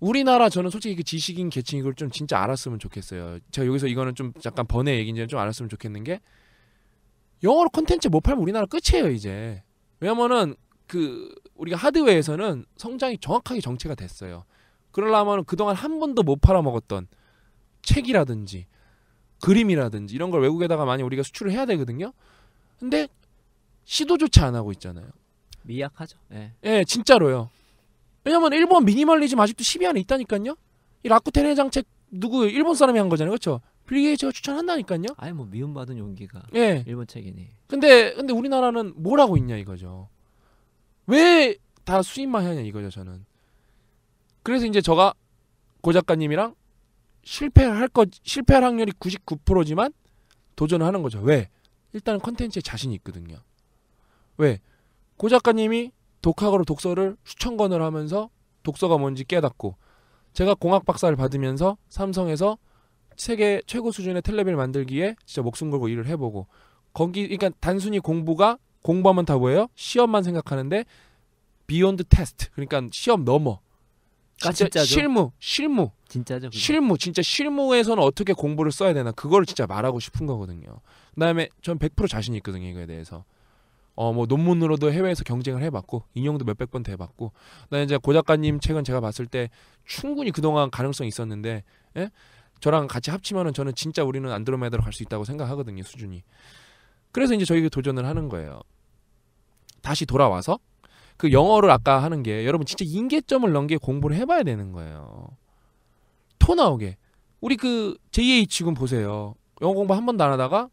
우리나라 저는 솔직히 그 지식인 계층 이걸 좀 진짜 알았으면 좋겠어요. 제가 여기서 이거는 좀 약간 번외 얘기인지 좀 알았으면 좋겠는 게 영어로 콘텐츠 못 팔면 우리나라 끝이에요, 이제. 왜냐면은 그 우리가 하드웨어에서는 성장이 정확하게 정체가 됐어요. 그러려면 그동안 한 번도 못 팔아먹었던 책이라든지 그림이라든지 이런 걸 외국에다가 많이 우리가 수출을 해야 되거든요. 근데 시도조차 안 하고 있잖아요. 미약하죠. 예. 예, 진짜로요. 왜냐면 일본 미니멀리즘 아직도 10위 안에 있다니까요. 이 라쿠텐 회장 책 누구 일본 사람이 한 거잖아요. 그렇죠? 빌 게이츠가 추천한다니까요. 아예뭐 미움받은 용기가 예. 일본 책이니. 근데 근데 우리나라는 뭘 하고 있냐 이거죠. 왜 다 수입만 하냐 이거죠, 저는. 그래서 이제 저가 고 작가님이랑 실패할 것 실패할 확률이 99%지만 도전을 하는 거죠. 왜? 일단은 컨텐츠에 자신이 있거든요. 왜? 고 작가님이 독학으로 독서를 수천 권을 하면서 독서가 뭔지 깨닫고 제가 공학 박사를 받으면서 삼성에서 세계 최고 수준의 텔레비를 만들기에 진짜 목숨 걸고 일을 해보고 거기 그러니까 단순히 공부가 공부하면 다 뭐예요? 시험만 생각하는데 비욘드 테스트 그러니까 시험 넘어 아, 진짜 실무, 실무. 진짜죠. 그게. 실무, 진짜 실무에서는 어떻게 공부를 써야 되나 그걸 진짜 말하고 싶은 거거든요. 그다음에 전 100% 자신 있거든요, 이거에 대해서. 어 뭐 논문으로도 해외에서 경쟁을 해봤고 인용도 몇 백 번 돼봤고 나 이제 고 작가님 책은 제가 봤을 때 충분히 그동안 가능성이 있었는데 예? 저랑 같이 합치면은 저는 진짜 우리는 안드로메다로 갈 수 있다고 생각하거든요 수준이 그래서 이제 저희가 도전을 하는 거예요 다시 돌아와서 그 영어를 아까 하는 게 여러분 진짜 인계점을 넘게 공부를 해봐야 되는 거예요. 토 나오게. 우리 그 JH 지금 보세요. 영어 공부 한 번도 안 하다가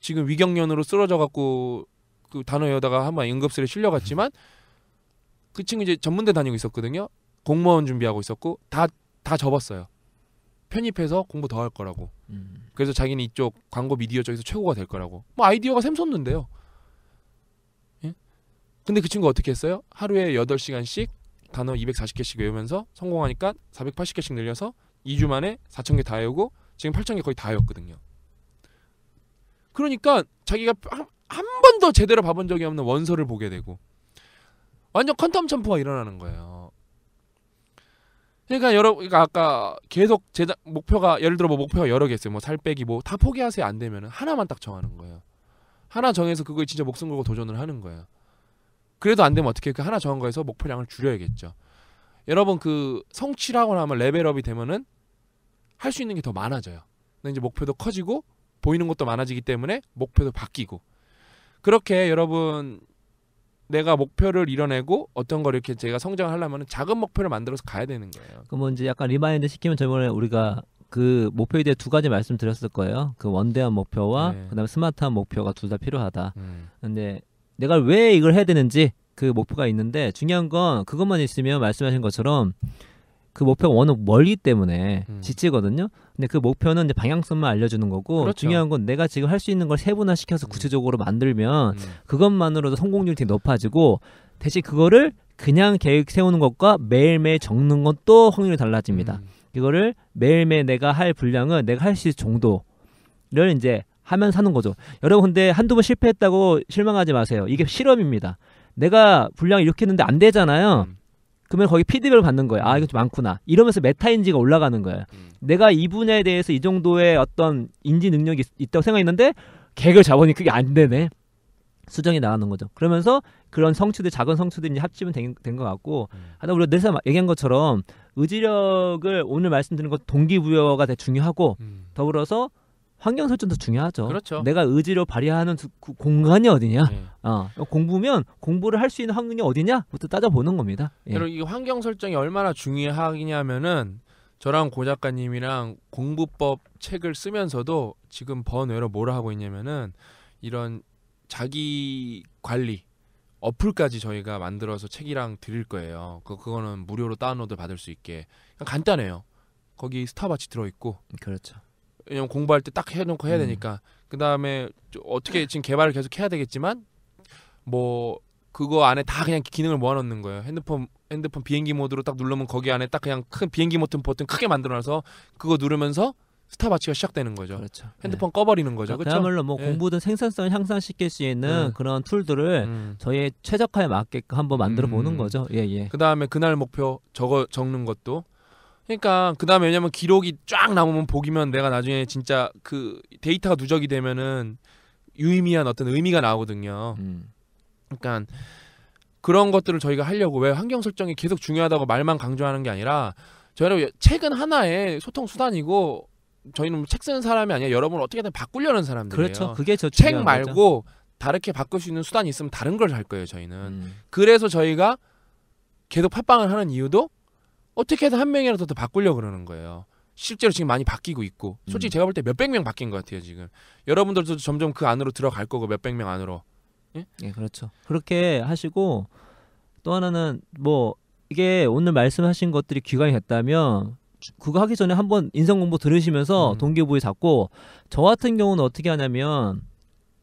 지금 위경련으로 쓰러져 갖고 그 단어 에다가 한번 응급실에 실려갔지만 그 친구 이제 전문대 다니고 있었거든요. 공무원 준비하고 있었고 다 다 접었어요. 편입해서 공부 더 할 거라고. 음. 그래서 자기는 이쪽 광고 미디어 쪽에서 최고가 될 거라고. 뭐 아이디어가 샘솟는데요. 근데 그친구 어떻게 했어요? 하루에 8시간씩 단어 240개씩 외우면서 성공하니까 480개씩 늘려서 2주 만에 4,000개 다 외우고 지금 8,000개 거의 다 외웠거든요. 그러니까 자기가 한 번 더 제대로 봐본 적이 없는 원서를 보게 되고 완전 컨텀 점프가 일어나는 거예요. 그러니까 여러 그러니까 아까 계속 제작 목표가 예를 들어 뭐 목표가 여러 개 있어요. 뭐 살 빼기 뭐 다 포기하세요 안 되면은 하나만 딱 정하는 거예요. 하나 정해서 그거에 진짜 목숨 걸고 도전을 하는 거예요. 그래도 안 되면 어떻게 그 하나 정한 거에서 목표량을 줄여야겠죠. 여러분 그성취라고하면 레벨업이 되면은 할 수 있는 게 더 많아져요. 근데 이제 목표도 커지고 보이는 것도 많아지기 때문에 목표도 바뀌고 그렇게 여러분 내가 목표를 이뤄내고 어떤 걸 이렇게 제가 성장하려면 을 작은 목표를 만들어서 가야 되는 거예요. 그러면 뭐 이제 약간 리마인드 시키면 저번에 우리가 그 목표에 대해 두 가지 말씀드렸을 거예요. 그 원대한 목표와 네. 그다음에 스마트한 목표가 둘 다 필요하다. 음. 근데 내가 왜 이걸 해야 되는지 그 목표가 있는데 중요한 건 그것만 있으면 말씀하신 것처럼 그 목표가 워낙 멀기 때문에 음. 지치거든요. 근데 그 목표는 이제 방향성만 알려주는 거고 그렇죠. 중요한 건 내가 지금 할 수 있는 걸 세분화시켜서 음. 구체적으로 만들면 음. 그것만으로도 성공률이 되게 높아지고 대신 그거를 그냥 계획 세우는 것과 매일매일 적는 건 또 확률이 달라집니다. 이거를 음. 매일매일 내가 할 분량은 내가 할 수 있을 정도를 이제 하면 사는 거죠. 여러분 근데 한두 번 실패했다고 실망하지 마세요. 이게 실험입니다. 내가 분량을 이렇게 했는데 안 되잖아요. 음. 그러면 거기 피드백을 받는 거예요. 아, 이거 좀 많구나. 이러면서 메타인지가 올라가는 거예요. 음. 내가 이 분야에 대해서 이 정도의 어떤 인지 능력이 있, 다고 생각했는데 객을 잡으니 그게 안 되네. 수정이 나가는 거죠. 그러면서 그런 성취들, 작은 성취들이 합치면 된 것 같고, 음. 하다 우리가 늘 얘기한 것처럼 의지력을 오늘 말씀드린 것 동기부여가 되게 중요하고, 음. 더불어서 환경 설정도 중요하죠. 그렇죠. 내가 의지로 발휘하는 그 공간이 어디냐. 예. 어, 공부면 공부를 할 수 있는 환경이 어디냐부터 따져보는 겁니다. 예. 그리고 이 환경 설정이 얼마나 중요하냐면은 저랑 고 작가님이랑 공부법 책을 쓰면서도 지금 번외로 뭐라 하고 있냐면은 이런 자기 관리 어플까지 저희가 만들어서 책이랑 드릴 거예요. 그 그거는 무료로 다운로드 받을 수 있게 그냥 그러니까 간단해요. 거기 스타바치 들어 있고 그렇죠. 왜냐면 공부할 때 딱 해놓고 해야 음. 되니까. 그 다음에 어떻게 지금 개발을 계속 해야 되겠지만 뭐 그거 안에 다 그냥 기능을 모아놓는 거예요. 핸드폰 핸드폰 비행기 모드로 딱눌르면 거기 안에 딱 그냥 큰 비행기 모튼 버튼 크게 만들어놔서 그거 누르면서 스타바치가 시작되는 거죠. 그렇죠. 핸드폰 네. 꺼버리는 거죠. 그러렇죠 그야말로 뭐 네. 예. 공부 든 생산성을 향상시킬 수 있는 음. 그런 툴들을 음. 저희의 최적화에 맞게 한번 만들어 보는 음. 거죠. 예, 예. 그 다음에 그날 목표 적어 적는 것도 그러니까 그 다음에 왜냐면 기록이 쫙 남으면 보기면 내가 나중에 진짜 그 데이터가 누적이 되면은 유의미한 어떤 의미가 나오거든요. 음. 그러니까 그런 것들을 저희가 하려고 왜 환경 설정이 계속 중요하다고 말만 강조하는 게 아니라 저희는 책은 하나의 소통 수단이고 저희는 뭐 책 쓰는 사람이 아니라 여러분을 어떻게든 바꾸려는 사람들이에요. 그렇죠. 그게 저 책 말고 거죠. 다르게 바꿀 수 있는 수단이 있으면 다른 걸 할 거예요. 저희는 음. 그래서 저희가 계속 팟빵을 하는 이유도 어떻게 해서 한 명이라도 더 바꾸려고 그러는 거예요. 실제로 지금 많이 바뀌고 있고 솔직히 음. 제가 볼 때 몇백 명 바뀐 것 같아요 지금 여러분들도 점점 그 안으로 들어갈 거고 몇백 명 안으로 예? 예 그렇죠 그렇게 하시고 또 하나는 뭐 이게 오늘 말씀하신 것들이 귀가이 됐다면 그거 하기 전에 한번 인성 공부 들으시면서 음. 동기부여 잡고 저 같은 경우는 어떻게 하냐면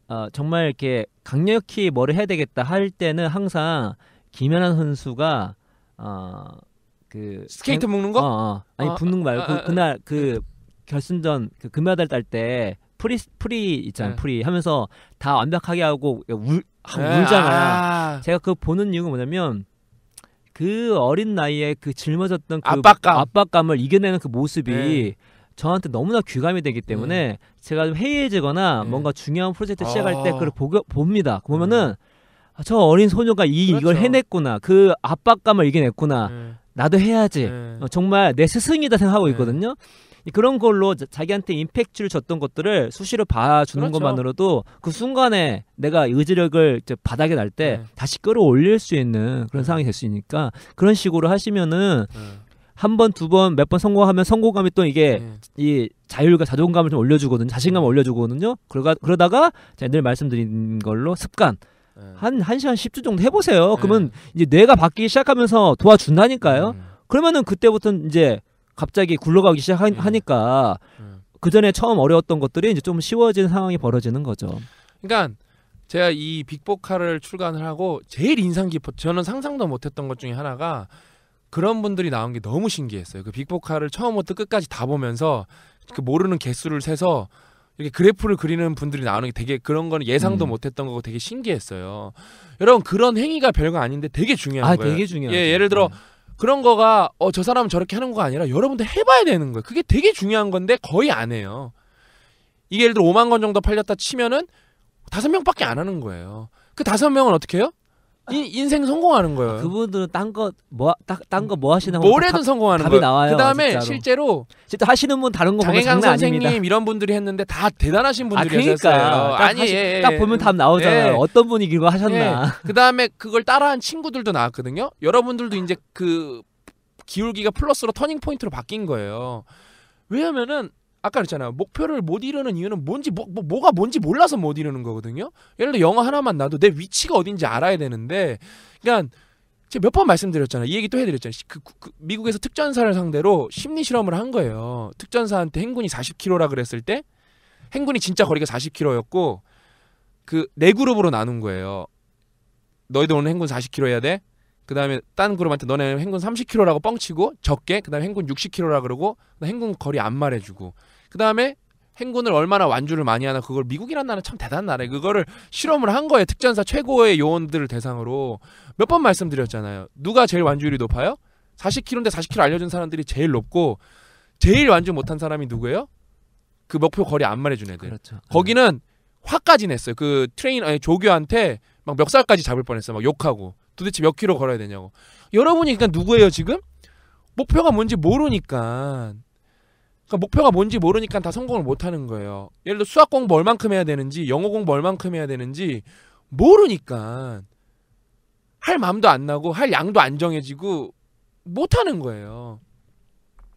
어, 정말 이렇게 강력히 뭐를 해야 되겠다 할 때는 항상 김연아 선수가 어, 그 스케이트 장... 먹는 거? 어, 어. 아니 아, 붙는 거 말고 아, 아, 그날 그 결승전 그 금메달 딸 때 프리 프리 있잖아요 네. 프리 하면서 다 완벽하게 하고 울 네. 울잖아요. 아. 제가 그 보는 이유가 뭐냐면 그 어린 나이에 그 짊어졌던 그 압박감. 압박감을 이겨내는 그 모습이 네. 저한테 너무나 귀감이 되기 때문에 음. 제가 좀 해이해지거나 네. 뭔가 중요한 프로젝트 시작할 때 아. 그걸 보, 봅니다. 보면은 음. 아, 저 어린 소녀가 이 그렇죠. 이걸 해냈구나 그 압박감을 이겨냈구나 음. 나도 해야지 네. 어, 정말 내 스승이다 생각하고 네. 있거든요 그런 걸로 자기한테 임팩트를 줬던 것들을 수시로 봐주는 그렇죠. 것만으로도 그 순간에 내가 의지력을 바닥에 날때 네. 다시 끌어올릴 수 있는 그런 네. 상황이 될 수 있으니까 그런 식으로 하시면은 네. 한 번, 두 번, 몇 번 성공하면 성공감이 또 이게 네. 이 자율과 자존감을 좀 올려주거든요. 자신감을 올려주거든요. 그러다가 제가 늘 말씀드린 걸로 습관, 예. 한한시간 10주 정도 해보세요. 예. 그러면 이제 뇌가 바뀌기 시작하면서 도와준다니까요. 음. 그러면은 그때부터는 이제 갑자기 굴러가기 시작하니까 음. 음. 그 전에 처음 어려웠던 것들이 이제 좀 쉬워진 상황이 벌어지는 거죠. 그러니까 제가 이 빅보카를 출간을 하고 제일 인상 깊었 저는 상상도 못했던 것 중에 하나가 그런 분들이 나온 게 너무 신기했어요. 그 빅보카를 처음부터 끝까지 다 보면서 그 모르는 개수를 세서 이렇게 그래프를 그리는 분들이 나오는 게 되게 그런 건 예상도 음. 못했던 거고 되게 신기했어요. 여러분 그런 행위가 별거 아닌데 되게 중요한 아, 거예요. 되게 중요한. 예, 예를 들어 네. 그런 거가 어저 사람은 저렇게 하는 거 아니라 여러분도 해봐야 되는 거예요. 그게 되게 중요한 건데 거의 안 해요. 이게 예를 들어 5만 건 정도 팔렸다 치면은 5 명밖에 안 하는 거예요. 그 다섯 명은 어떻게 해요? 이 인생 성공하는 거예요. 그분들은 딴 거 뭐딴거 뭐, 뭐 하시나 뭐래든 성공하는 답이 거예요. 나와요. 그다음에 진짜로. 실제로 진짜 하시는 분 다른 거 보면 장강 아닙니다. 이런 분들이 했는데 다 대단하신 분들이었어요. 아, 그러니까. 아니 하시, 예, 예, 딱 보면 답 나오잖아요. 예. 어떤 분이 이거 하셨나. 예. 그다음에 그걸 따라한 친구들도 나왔거든요. 여러분들도 이제 그 기울기가 플러스로 터닝 포인트로 바뀐 거예요. 왜냐면은 아까 그랬잖아요. 목표를 못 이루는 이유는 뭔지 뭐, 뭐, 뭐가 뭔지 몰라서 못 이루는 거거든요. 예를 들어 영화 하나만 나도 내 위치가 어딘지 알아야 되는데 그러니까 제가 몇번 말씀드렸잖아요. 이 얘기 또 해드렸잖아요. 그, 그, 그, 미국에서 특전사를 상대로 심리 실험을 한 거예요. 특전사한테 행군이 40km라 그랬을 때 행군이 진짜 거리가 40km였고 그 네 그룹으로 나눈 거예요. 너희들 오늘 행군 40km 해야 돼. 그 다음에 딴 그룹한테 너네 행군 30km라고 뻥치고 적게 그 다음에 행군 60km라 그러고 행군 거리 안 말해주고 그 다음에 행군을 얼마나 완주를 많이 하나 그걸 미국이란 나라참 대단한 나라에 그거를 실험을 한 거예요. 특전사 최고의 요원들을 대상으로 몇 번 말씀드렸잖아요. 누가 제일 완주율이 높아요? 40km인데 40km 알려준 사람들이 제일 높고 제일 완주 못한 사람이 누구예요? 그 목표 거리 안 말해준 애들. 그렇죠. 네. 거기는 화까지 냈어요. 그 트레인 아니 조교한테 막 멱살까지 잡을 뻔했어. 막 욕하고 도대체 몇 킬로 걸어야 되냐고. 여러분이 그니까 누구예요 지금? 목표가 뭔지 모르니까 그러니까 목표가 뭔지 모르니까 다 성공을 못 하는 거예요. 예를 들어 수학 공부 얼만큼 해야 되는지, 영어 공부 얼만큼 해야 되는지 모르니까 할 마음도 안 나고 할 양도 안 정해지고 못 하는 거예요.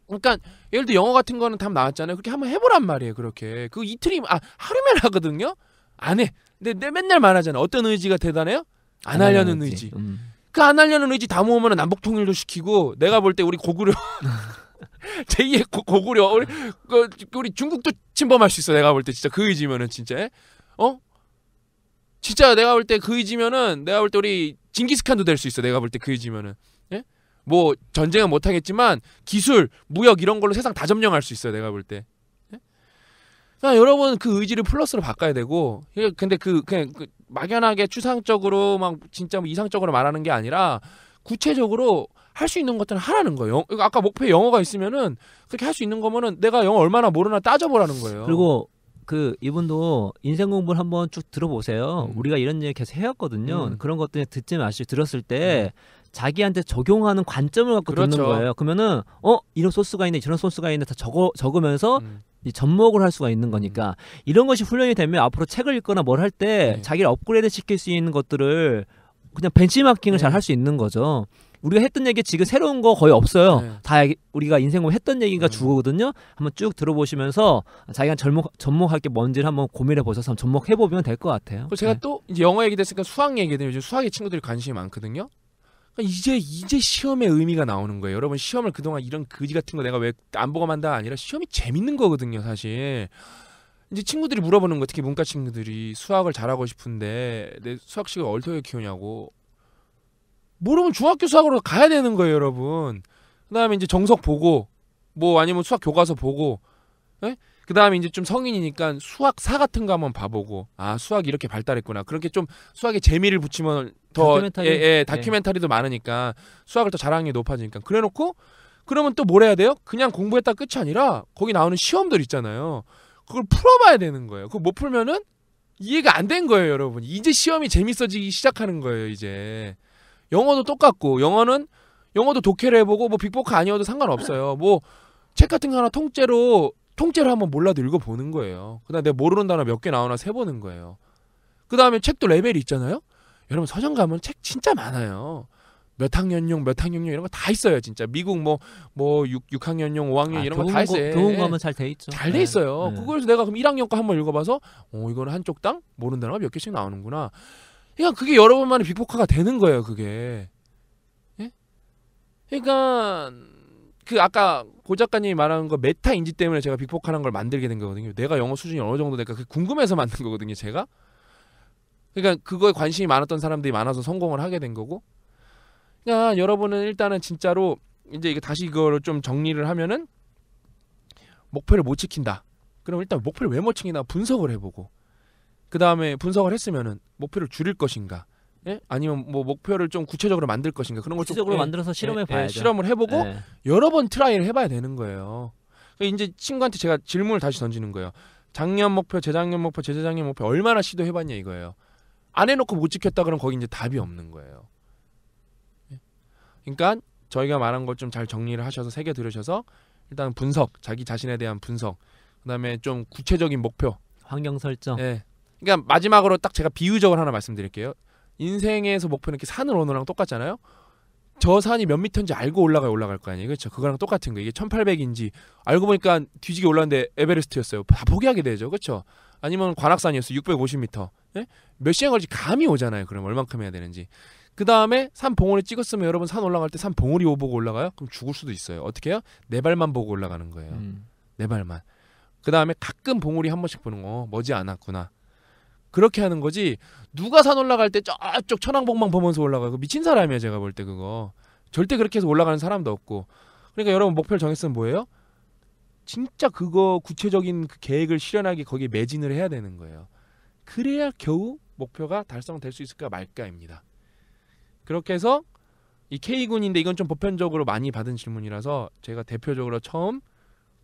그러니까 예를 들어 영어 같은 거는 답 나왔잖아요. 그렇게 한번 해보란 말이에요. 그렇게 그 이틀이 아 하루면 하거든요. 안 해. 근데 내 맨날 말하잖아. 어떤 의지가 대단해요? 안, 안 하려는 의지. 의지. 음. 그안 하려는 의지 다 모으면 남북 통일도 시키고 내가 볼 때 우리 고구려 제2의 고, 고 구려 우리, 그, 우리 중국도 침범할 수 있어 내가 볼 때 진짜 그 의지면은 진짜 어? 진짜 내가 볼 때 그 의지면은 내가 볼 때 우리 징기스칸도 될 수 있어 내가 볼 때 그 의지면은 예? 뭐 전쟁은 못하겠지만 기술, 무역 이런 걸로 세상 다 점령할 수 있어 내가 볼 때. 예? 그 여러분 그 의지를 플러스로 바꿔야 되고 근데 그 그냥 그 막연하게 추상적으로 막 진짜 뭐 이상적으로 말하는 게 아니라 구체적으로 할수 있는 것들은 하라는 거예요. 영, 아까 목표에 영어가 있으면은 그렇게 할 수 있는 거면은 내가 영어 얼마나 모르나 따져보라는 거예요. 그리고 그 이분도 인생 공부를 한번 쭉 들어보세요. 음. 우리가 이런 얘기 계속 해왔거든요. 음. 그런 것들 듣지 마시고 들었을 때 음. 자기한테 적용하는 관점을 갖고 그렇죠. 듣는 거예요. 그러면은 어 이런 소스가 있네, 저런 소스가 있네 다 적어 적으면서 음. 이 접목을 할 수가 있는 거니까 음. 이런 것이 훈련이 되면 앞으로 책을 읽거나 뭘 할때 네. 자기를 업그레이드 시킬 수 있는 것들을 그냥 벤치마킹을 네. 잘할 수 있는 거죠. 우리가 했던 얘기 지금 새로운 거 거의 없어요. 네. 다 우리가 인생을 했던 얘기가 음. 주거든요. 한번 쭉 들어보시면서 자기가 전목 전목할 게 뭔지를 한번 고민해 보셔서 접목해 보면 될 것 같아요. 그리고 제가 네. 또 이제 영어 얘기 됐으니까 수학 얘기들 요즘 수학에 친구들이 관심이 많거든요. 그 이제 이제 시험의 의미가 나오는 거예요. 여러분 시험을 그동안 이런 그지 같은 거 내가 왜 안 보고 만다 아니라 시험이 재밌는 거거든요, 사실. 이제 친구들이 물어보는 거 특히 문과 친구들이 수학을 잘하고 싶은데 내 수학 시간 어떻게 키우냐고 모르면 중학교 수학으로 가야 되는 거예요, 여러분. 그다음에 이제 정석 보고 뭐 아니면 수학 교과서 보고 에? 예? 그다음에 이제 좀 성인이니까 수학사 같은 거 한번 봐보고 아 수학이 이렇게 발달했구나 그렇게 좀 수학에 재미를 붙이면 더 다큐멘터리? 예, 예, 네. 다큐멘터리도 많으니까 수학을 더 자랑이 높아지니까 그래놓고 그러면 또 뭘 해야 돼요? 그냥 공부했다 끝이 아니라 거기 나오는 시험들 있잖아요. 그걸 풀어봐야 되는 거예요. 그거 못 풀면은 이해가 안 된 거예요, 여러분. 이제 시험이 재밌어지기 시작하는 거예요, 이제. 영어도 똑같고 영어는 영어도 독해를 해보고 뭐빅보크 아니어도 상관없어요. 뭐 책 같은 거 하나 통째로 통째로 한번 몰라도 읽어보는 거예요. 그다음 내가 모르는 단어 몇 개 나오나 세보는 거예요. 그 다음에 책도 레벨이 있잖아요. 여러분 서점 가면 책 진짜 많아요. 몇 학년용, 몇 학년용 이런 거 다 있어요, 진짜. 미국 뭐뭐 6, 뭐 6학년용, 5학년 아, 이런 거 다 있어요. 교훈 가면 잘 돼 있죠. 잘돼 네. 있어요. 네. 그걸 내가 그럼 1학년 거 한번 읽어봐서 어 이거는 한쪽 땅 모르는 단어가 몇 개씩 나오는구나. 그러니까 그게 여러분만의 빅포카가 되는 거예요, 그게. 예? 그러니까 그 아까 고 작가님이 말한거 메타 인지 때문에 제가 빅포카라는 걸 만들게 된 거거든요. 내가 영어 수준이 어느 정도 될까 그 궁금해서 만든 거거든요, 제가. 그러니까 그거에 관심이 많았던 사람들이 많아서 성공을 하게 된 거고. 그러니까 여러분은 일단은 진짜로 이제 이게 다시 이거를 좀 정리를 하면은 목표를 못 지킨다. 그럼 일단 목표를 왜못 지키나 분석을 해보고 그 다음에 분석을 했으면은 목표를 줄일 것인가 예? 아니면 뭐 목표를 좀 구체적으로 만들 것인가 그런 걸 구체적으로 좀, 예, 만들어서 실험해 예, 예, 봐야 실험을 해보고 여러 번 트라이를 해봐야 되는 거예요. 그러니까 이제 친구한테 제가 질문을 다시 던지는 거예요. 작년 목표, 재작년 목표, 재재작년 목표 얼마나 시도해봤냐 이거예요. 안 해놓고 못 지켰다 그러면 거기 이제 답이 없는 거예요. 그러니까 저희가 말한 걸 좀 잘 정리를 하셔서 새겨 들으셔서 일단 분석, 자기 자신에 대한 분석, 그다음에 좀 구체적인 목표, 환경 설정, 예, 그러니까 마지막으로 딱 제가 비유적으로 하나 말씀드릴게요. 인생에서 목표는 이렇게 산을 오느랑 똑같잖아요. 저 산이 몇 미터인지 알고 올라가야 올라갈 거 아니에요. 그렇죠. 그거랑 똑같은 거. 예요 이게 1800인지 알고 보니까 뒤지게 올랐는데 에베레스트였어요. 다 포기하게 되죠. 그렇죠. 아니면 관악산이었어요. 650m. 예? 몇 시간 걸지 감이 오잖아요. 그럼 얼만큼 해야 되는지. 그 다음에 산 봉우리 찍었으면 여러분 산 올라갈 때 산 봉우리 보고 올라가요? 그럼 죽을 수도 있어요. 어떻게 해요? 네 발만 보고 올라가는 거예요. 음. 네 발만. 그 다음에 가끔 봉우리 한 번씩 보는 거 머지 않았구나. 그렇게 하는 거지 누가 산 올라갈 때 저쪽 천왕복망 보면서 올라가고 미친 사람이야 제가 볼 때 그거 절대 그렇게 해서 올라가는 사람도 없고 그러니까 여러분 목표를 정했으면 뭐예요? 진짜 그거 구체적인 그 계획을 실현하기 거기에 매진을 해야 되는 거예요 그래야 겨우 목표가 달성될 수 있을까 말까입니다 그렇게 해서 이 K군인데 이건 좀 보편적으로 많이 받은 질문이라서 제가 대표적으로 처음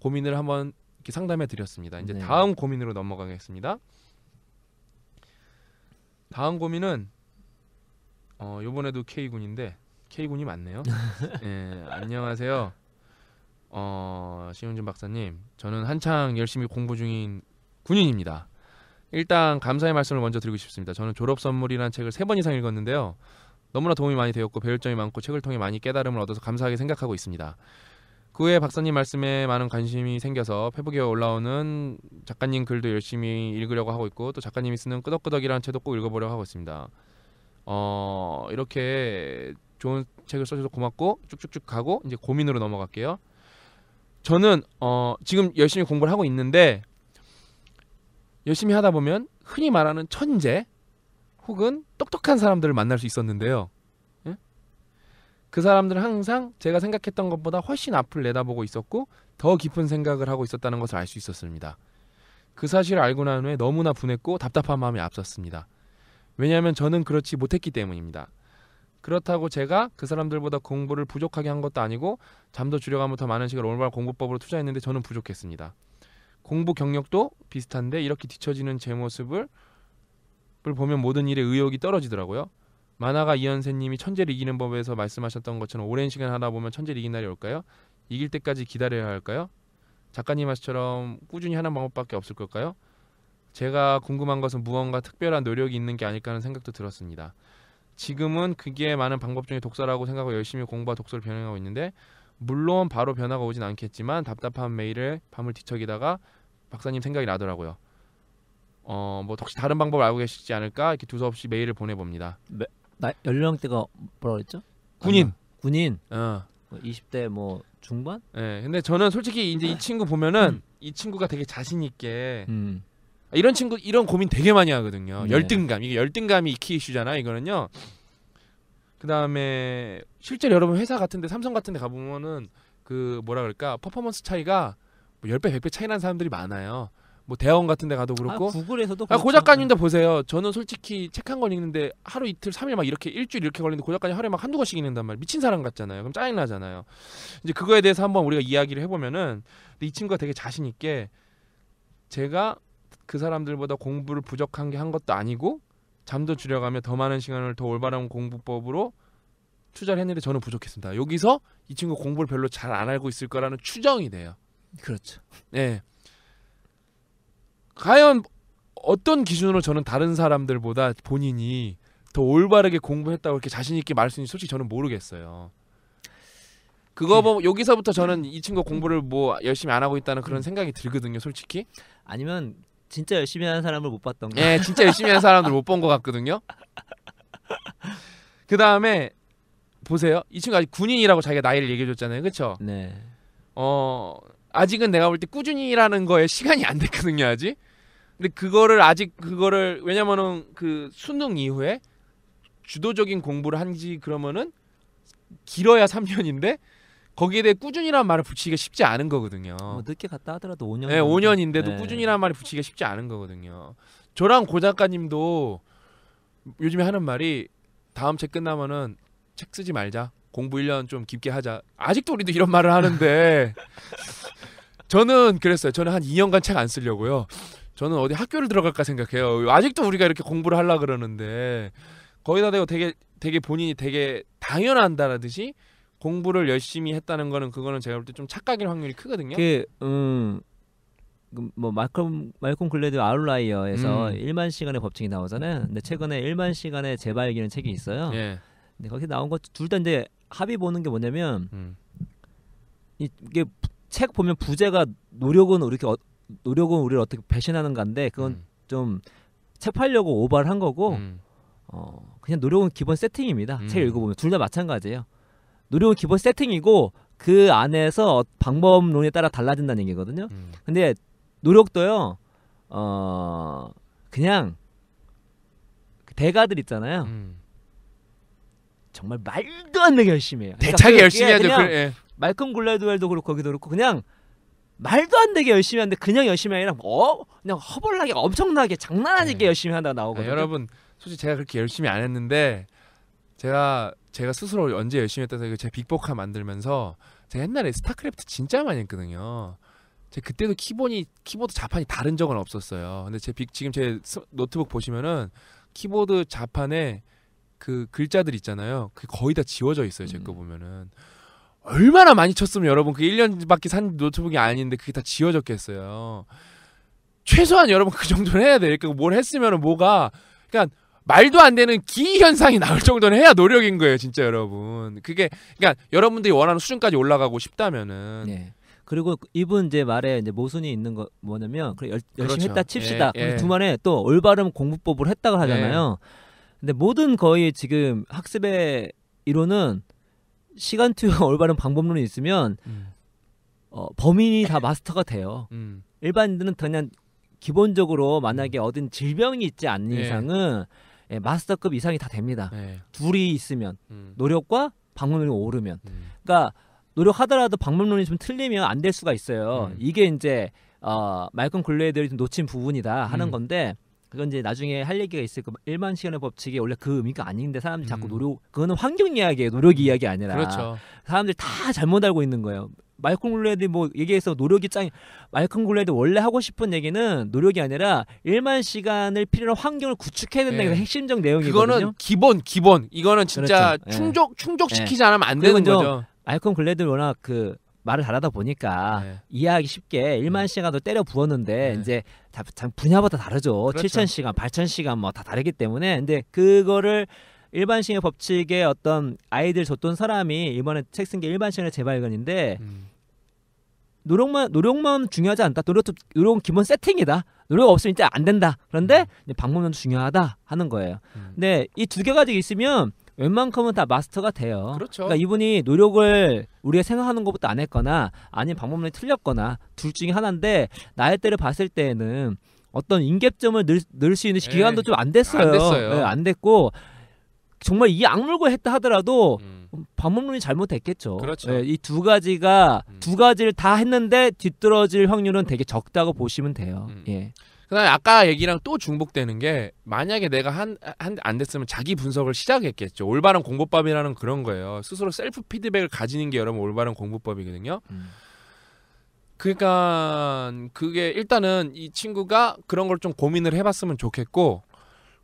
고민을 한번 이렇게 상담해 드렸습니다. 이제 네. 다음 고민으로 넘어가겠습니다. 다음 고민은 어, 요번에도 K군인데 K군이 맞네요. 예, 안녕하세요. 어, 신용준 박사님. 저는 한창 열심히 공부 중인 군인입니다. 일단 감사의 말씀을 먼저 드리고 싶습니다. 저는 졸업 선물이라는 책을 세 번 이상 읽었는데요. 너무나 도움이 많이 되었고 배울 점이 많고 책을 통해 많이 깨달음을 얻어서 감사하게 생각하고 있습니다. 그 후에 박사님 말씀에 많은 관심이 생겨서 페북에 올라오는 작가님 글도 열심히 읽으려고 하고 있고 또 작가님이 쓰는 끄덕끄덕이라는 책도 꼭 읽어보려고 하고 있습니다. 어 이렇게 좋은 책을 써줘서 고맙고 쭉쭉쭉 가고 이제 고민으로 넘어갈게요. 저는 어 지금 열심히 공부를 하고 있는데 열심히 하다 보면 흔히 말하는 천재 혹은 똑똑한 사람들을 만날 수 있었는데요. 그 사람들은 항상 제가 생각했던 것보다 훨씬 앞을 내다보고 있었고 더 깊은 생각을 하고 있었다는 것을 알 수 있었습니다. 그 사실을 알고 난 후에 너무나 분했고 답답한 마음이 앞섰습니다. 왜냐하면 저는 그렇지 못했기 때문입니다. 그렇다고 제가 그 사람들보다 공부를 부족하게 한 것도 아니고 잠도 줄여가면더 많은 시간을 올바른 공부법으로 투자했는데 저는 부족했습니다. 공부 경력도 비슷한데 이렇게 뒤처지는 제 모습을 보면 모든 일에 의욕이 떨어지더라고요. 만화가 이현세님이 천재를 이기는 법에서 말씀하셨던 것처럼 오랜 시간 하다 보면 천재를 이긴 날이 올까요? 이길 때까지 기다려야 할까요? 작가님 말씀처럼 꾸준히 하는 방법밖에 없을 걸까요? 제가 궁금한 것은 무언가 특별한 노력이 있는 게 아닐까 하는 생각도 들었습니다. 지금은 그게 많은 방법 중에 독서라고 생각하고 열심히 공부와 독서를 병행하고 있는데 물론 바로 변화가 오진 않겠지만 답답한 메일을 밤을 뒤척이다가 박사님 생각이 나더라고요. 어 뭐 혹시 다른 방법을 알고 계시지 않을까 이렇게 두서없이 메일을 보내봅니다. 네. 나, 연령대가 뭐라 그랬죠? 군인. 군인. 어. 20대 뭐, 뭐 중반? 예. 네, 근데 저는 솔직히 이제 이 친구 보면은 음. 이 친구가 되게 자신 있게 음. 아, 이런 친구 이런 고민 되게 많이 하거든요. 네. 열등감. 이게 열등감이 키 이슈잖아. 이거는요. 그다음에 실제로 여러분 회사 같은 데 삼성 같은 데가 보면은 그 뭐라 그럴까? 퍼포먼스 차이가 뭐 10배, 100배 차이 난 사람들이 많아요. 뭐 대원 같은 데 가도 아, 그렇고 아, 구글에서도 아, 그렇죠. 고작가님도 보세요. 저는 솔직히 책 한 권 읽는데 하루 이틀 삼일 막 이렇게 일주일 이렇게 걸리는데 고작가님 하루에 막 한두 권씩 읽는단 말이에요. 미친 사람 같잖아요. 그럼 짜증 나잖아요. 이제 그거에 대해서 한번 우리가 이야기를 해 보면은 이 친구가 되게 자신 있게 제가 그 사람들보다 공부를 부족한 게 한 것도 아니고 잠도 줄여가며 더 많은 시간을 더 올바른 공부법으로 투자를 했는데 저는 부족했습니다. 여기서 이 친구 공부를 별로 잘 안 알고 있을 거라는 추정이 돼요. 그렇죠. 네. 과연 어떤 기준으로 저는 다른 사람들보다 본인이 더 올바르게 공부했다고 이렇게 자신 있게 말할 수 있는지 솔직히 저는 모르겠어요. 그거 네. 뭐 여기서부터 저는 이 친구 공부를 뭐 열심히 안 하고 있다는 그런 음. 생각이 들거든요, 솔직히. 아니면 진짜 열심히 하는 사람을 못 봤던 거. 예, 진짜 열심히 하는 사람들 못본 것 같거든요. 그 다음에 보세요, 이 친구 아직 군인이라고 자기가 나이를 얘기해줬잖아요, 그렇죠? 네. 어 아직은 내가 볼 때 꾸준히라는 거에 시간이 안 됐거든요, 아직. 근데 그거를 아직 그거를 왜냐면은 그 수능 이후에 주도적인 공부를 한 지 그러면은 길어야 3년인데 거기에 대해 꾸준히란 말을 붙이기가 쉽지 않은 거거든요. 뭐 늦게 갔다 하더라도 5년. 네, 5년인데도 네. 꾸준히란말을 붙이기가 쉽지 않은 거거든요. 저랑 고 작가님도 요즘에 하는 말이 다음 책 끝나면은 책 쓰지 말자. 공부 1년 좀 깊게 하자. 아직도 우리도 이런 말을 하는데 저는 그랬어요. 저는 한 2년간 책 안 쓰려고요. 저는 어디 학교를 들어갈까 생각해요. 아직도 우리가 이렇게 공부를 하려 그러는데 거기다 대고 되게 되게 본인이 되게 당연한다라 듯이 공부를 열심히 했다는 거는 그거는 제가 볼 때 좀 착각일 확률이 크거든요. 그 음. 그 뭐 말콤 말콤 글래드 아웃라이어에서 음. 1만 시간의 법칙이 나오잖아요. 근데 최근에 1만 시간의 재발견이라는 책이 있어요. 예. 근데 거기 나온 것둘다 이제 합의 보는 게 뭐냐면 음. 이게 책 보면 부제가 노력은 이렇게 어, 노력은 우리를 어떻게 배신하는 건데 그건 음. 좀 책팔려고 오바를 한 거고 음. 어, 그냥 노력은 기본 세팅입니다. 음. 책 읽어보면 둘 다 마찬가지예요. 노력은 기본 세팅이고 그 안에서 방법론에 따라 달라진다는 얘기거든요. 음. 근데 노력도요. 어 그냥 그 대가들 있잖아요. 음. 정말 말도 안 되게 열심히 해요. 그러니까 대차게 그러니까 열심히 하죠. 그래. 그, 예. 말콤 굴레드웰도 그렇고 거기도 그렇고 그냥 말도 안 되게 열심히 하는데 그냥 열심히 아니라 뭐 그냥 허벌나게 엄청나게 장난 아니게 네. 열심히 하다 나오거든요. 아, 여러분 솔직히 제가 그렇게 열심히 안 했는데 제가 제가 스스로 언제 열심히 했다 생제 빅보카 만들면서 제가 옛날에 스타크래프트 진짜 많이 했거든요. 제 그때도 키보니 키보드 자판이 다른 적은 없었어요. 근데 제 빅, 지금 제 노트북 보시면은 키보드 자판에 그 글자들 있잖아요. 그 거의 다 지워져 있어요. 제거 음. 보면은. 얼마나 많이 쳤으면 여러분 그 1년밖에 산 노트북이 아닌데 그게 다 지워졌겠어요. 최소한 여러분 그 정도는 해야 돼. 그러니까 뭘 했으면은 뭐가 그러니까 말도 안 되는 기이 현상이 나올 정도는 해야 노력인 거예요, 진짜 여러분. 그게 그러니까 여러분들이 원하는 수준까지 올라가고 싶다면은 네. 그리고 이분 이제 말에 이제 모순이 있는 거 뭐냐면 그래 열, 열심히 그렇죠. 했다 칩시다. 예, 예. 두말에또 올바른 공부법을 했다고 네. 하잖아요. 예. 근데 모든 거의 지금 학습의 이론은 시간 투여 올바른 방법론이 있으면 음. 어, 범인이 다 마스터가 돼요. 음. 일반인들은 그냥 기본적으로 만약에 음. 얻은 질병이 있지 않는 예. 이상은 예, 마스터급 이상이 다 됩니다. 예. 둘이 있으면 음. 노력과 방법론이 오르면, 음. 그러니까 노력하더라도 방법론이 좀 틀리면 안 될 수가 있어요. 음. 이게 이제 어, 말콤 글레이들이 놓친 부분이다 하는 건데 그건 이제 나중에 할 얘기가 있을 거. 일만 시간의 법칙이 원래 그 의미가 아닌데 사람들이 자꾸 음. 노력 그거는 환경 이야기예요. 노력 이야기 아니라. 그렇죠. 사람들 다 잘못 알고 있는 거예요. 마이클 골레드 뭐 얘기해서 노력이 짱 마이클 골레드 원래 하고 싶은 얘기는 노력이 아니라 일만 시간을 필요로 환경을 구축해야 된다는 네. 핵심적 내용이거든요. 그거는 기본 기본. 이거는 진짜 그렇죠. 예. 충족 충족시키지 네. 않으면 안 되는 거죠. 마이클 골레드 워낙 그 말을 잘하다 보니까 네. 이해하기 쉽게 일만 시간도 때려 부었는데 네. 이제 자, 분야마다 다르죠. 그렇죠. 7,000시간, 8,000시간 뭐 다 다르기 때문에 근데 그거를 일반식의 법칙에 어떤 아이들 줬던 사람이 이번에 책 쓴 게 일반식의 재발견인데 음. 노력만 노력만 중요하지 않다. 노력도 노력은 기본 세팅이다. 노력 없으면 이제 안 된다. 그런데 음. 방법론도 중요하다 하는 거예요. 음. 근데 이 두개 가지고 있으면 웬만큼은 다 마스터가 돼요. 그렇죠. 그러니까 이분이 노력을 우리가 생각하는 것보다 안 했거나 아니면 방법론이 틀렸거나 둘 중에 하나인데 나의 때를 봤을 때에는 어떤 인계점을 늘, 을수 있는 기간도 예. 좀안 됐어요. 안 됐어요. 네, 안 됐고 정말 이 악물고 했다 하더라도 음. 방법론이 잘못됐겠죠. 그렇죠. 네, 예, 이두 가지가 음. 두 가지를 다 했는데 뒤떨어질 확률은 되게 적다고 보시면 돼요. 음. 예. 그다음에 아까 얘기랑 또 중복되는 게 만약에 내가 한 한 안 됐으면 자기 분석을 시작했겠죠. 올바른 공부법이라는 그런 거예요. 스스로 셀프 피드백을 가지는 게 여러분 올바른 공부법이거든요. 음. 그러니까 그게 일단은 이 친구가 그런 걸 좀 고민을 해봤으면 좋겠고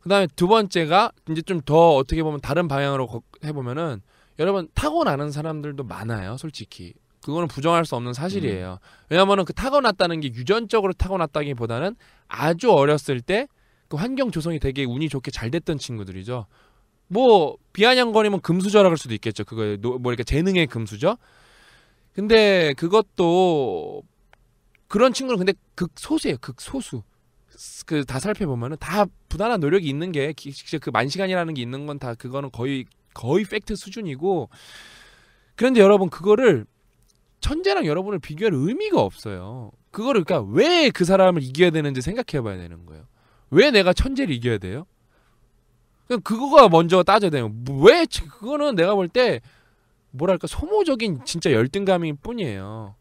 그다음에 두 번째가 이제 좀 더 어떻게 보면 다른 방향으로 해보면은 여러분 타고나는 사람들도 많아요 솔직히 그거는 부정할 수 없는 사실이에요. 음. 왜냐면은 그 타고났다는 게 유전적으로 타고났다기보다는 아주 어렸을 때 그 환경 조성이 되게 운이 좋게 잘 됐던 친구들이죠. 뭐 비아냥거리면 금수저라 그럴 수도 있겠죠. 그거 뭐 이렇게 재능의 금수저. 근데 그것도 그런 친구는 근데 극소수예요. 극소수. 그 다 살펴보면은 다 부단한 노력이 있는 게 진짜 그 만시간이라는 게 있는 건 다 그거는 거의 거의 팩트 수준이고 그런데 여러분 그거를 천재랑 여러분을 비교할 의미가 없어요. 그거를 그러니까 왜 그 사람을 이겨야 되는지 생각해 봐야 되는 거예요. 왜 내가 천재를 이겨야 돼요? 그거가 먼저 따져야 돼요. 왜 그거는 내가 볼 때 뭐랄까 소모적인 진짜 열등감일 뿐이에요.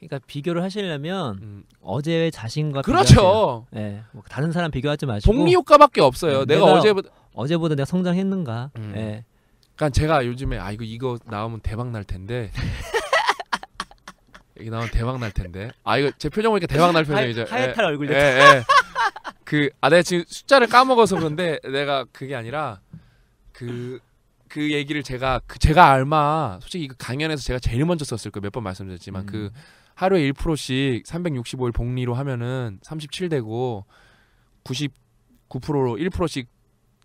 그러니까 비교를 하시려면 음. 어제의 자신과 그렇죠. 예, 네, 뭐 다른 사람 비교하지 마시고 복리 효과밖에 없어요. 네, 내가, 내가, 어제보다 어제보다 내가 성장했는가. 음. 네. 그러니까 제가 요즘에 아 이거 이거 나오면 대박 날 텐데 이게 나오면 대박 날 텐데. 아 이거 제 표정 보니까 대박 날 표정이죠. 하이, 하얗탈 예, 얼굴 이 예, 예. 그, 아 내가 지금 숫자를 까먹어서 그런데 내가 그게 아니라 그, 그 얘기를 제가 그 제가 알마 솔직히 이거 그 강연에서 제가 제일 먼저 썼을 거예요몇 번 말씀드렸지만 그 음. 그 하루에 1%씩 365일 복리로 하면은 37되고 99%로 1%씩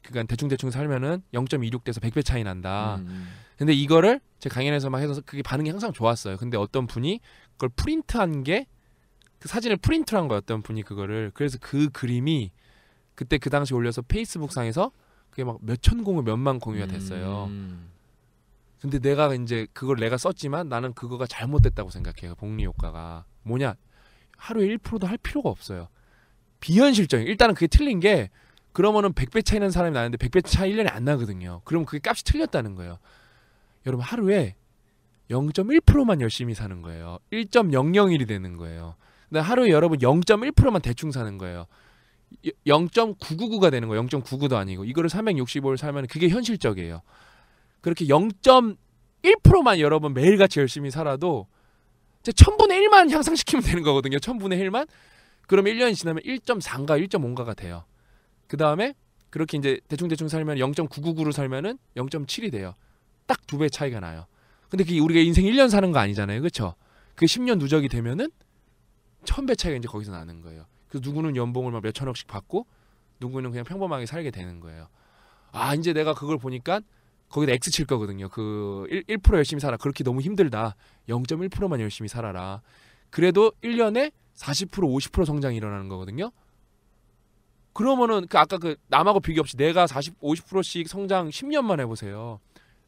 그니까 대충 대충 살면은 0.26돼서 100배 차이 난다. 음, 음. 근데 이거를 제 강연에서 막 해서 그게 반응이 항상 좋았어요. 근데 어떤 분이 그걸 프린트한 게 그 사진을 프린트한 거였던 분이 그거를 그래서 그 그림이 그때 그 당시 올려서 페이스북 상에서 그게 막 몇 천 공유 몇 만 공유가 됐어요. 음. 근데 내가 이제 그걸 내가 썼지만 나는 그거가 잘못됐다고 생각해요. 복리 효과가 뭐냐 하루에 1%도 할 필요가 없어요. 비현실적인 일단은 그게 틀린 게 그러면은 100배 차이는 사람이 나는데 100배 차이 1년에 안 나거든요. 그러면 그게 값이 틀렸다는 거예요. 여러분 하루에 0.1%만 열심히 사는 거예요. 1.001이 되는 거예요. 근데 하루에 여러분 0.1%만 대충 사는 거예요. 0.999가 되는 거예요. 0.99도 아니고 이거를 365일 살면 그게 현실적이에요. 그렇게 0.1%만 여러분 매일같이 열심히 살아도 이제 1000분의 1만 향상시키면 되는 거거든요. 1000분의 1만. 그럼 1년이 지나면 1.3가 1.5가가 돼요. 그 다음에 그렇게 이제 대충대충 살면 0.999로 살면은 0.7이 돼요. 딱 두 배 차이가 나요. 근데 그게 우리가 인생 1년 사는 거 아니잖아요. 그렇죠? 그 10년 누적이 되면은 천배 차이가 이제 거기서 나는 거예요. 그 누구는 연봉을 막 몇천 억씩 받고 누구는 그냥 평범하게 살게 되는 거예요. 아, 이제 내가 그걸 보니까 거기다 X 칠 거거든요. 그 1, 1% 열심히 살아. 그렇게 너무 힘들다. 0.1%만 열심히 살아라. 그래도 1년에 40% 50% 성장이 일어나는 거거든요. 그러면은 그 아까 그 남하고 비교 없이 내가 40 50%씩 성장 10년만 해 보세요.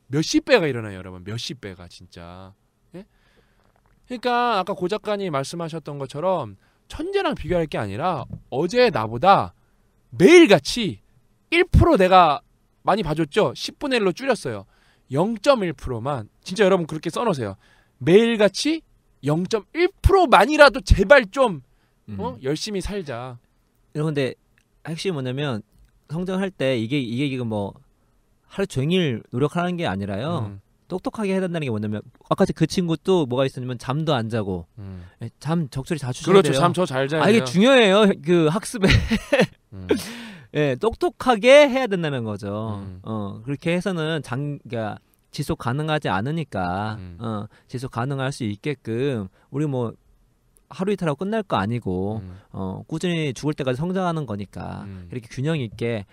몇십 배가 일어나요, 여러분. 몇십 배가 진짜. 예? 그러니까 아까 고 작가님 말씀하셨던 것처럼 천재랑 비교할 게 아니라 어제 나보다 매일같이 1% 내가 많이 봐줬죠. 10분의 1로 줄였어요. 0.1%만 진짜 여러분 그렇게 써놓으세요. 매일같이 0.1%만이라도 제발 좀 어? 음. 열심히 살자. 근데 핵심이 뭐냐면 성장할 때 이게 이게 지금 뭐 하루 종일 노력하는 게 아니라요. 음. 똑똑하게 해야 된다는 게 뭐냐면 아까 그 친구도 뭐가 있었냐면 잠도 안 자고 음. 예, 잠 적절히 자주셔야 그렇죠, 돼요. 그렇죠. 잠저잘 자요. 아 이게 중요해요. 그 학습에. 음. 예, 똑똑하게 해야 된다는 거죠. 음. 어, 그렇게 해서는 장 그러니까 지속 가능하지 않으니까 음. 어, 지속 가능할 수 있게끔 우리 뭐 하루 이틀하고 끝날 거 아니고 음. 어, 꾸준히 죽을 때까지 성장하는 거니까 음. 이렇게 균형 있게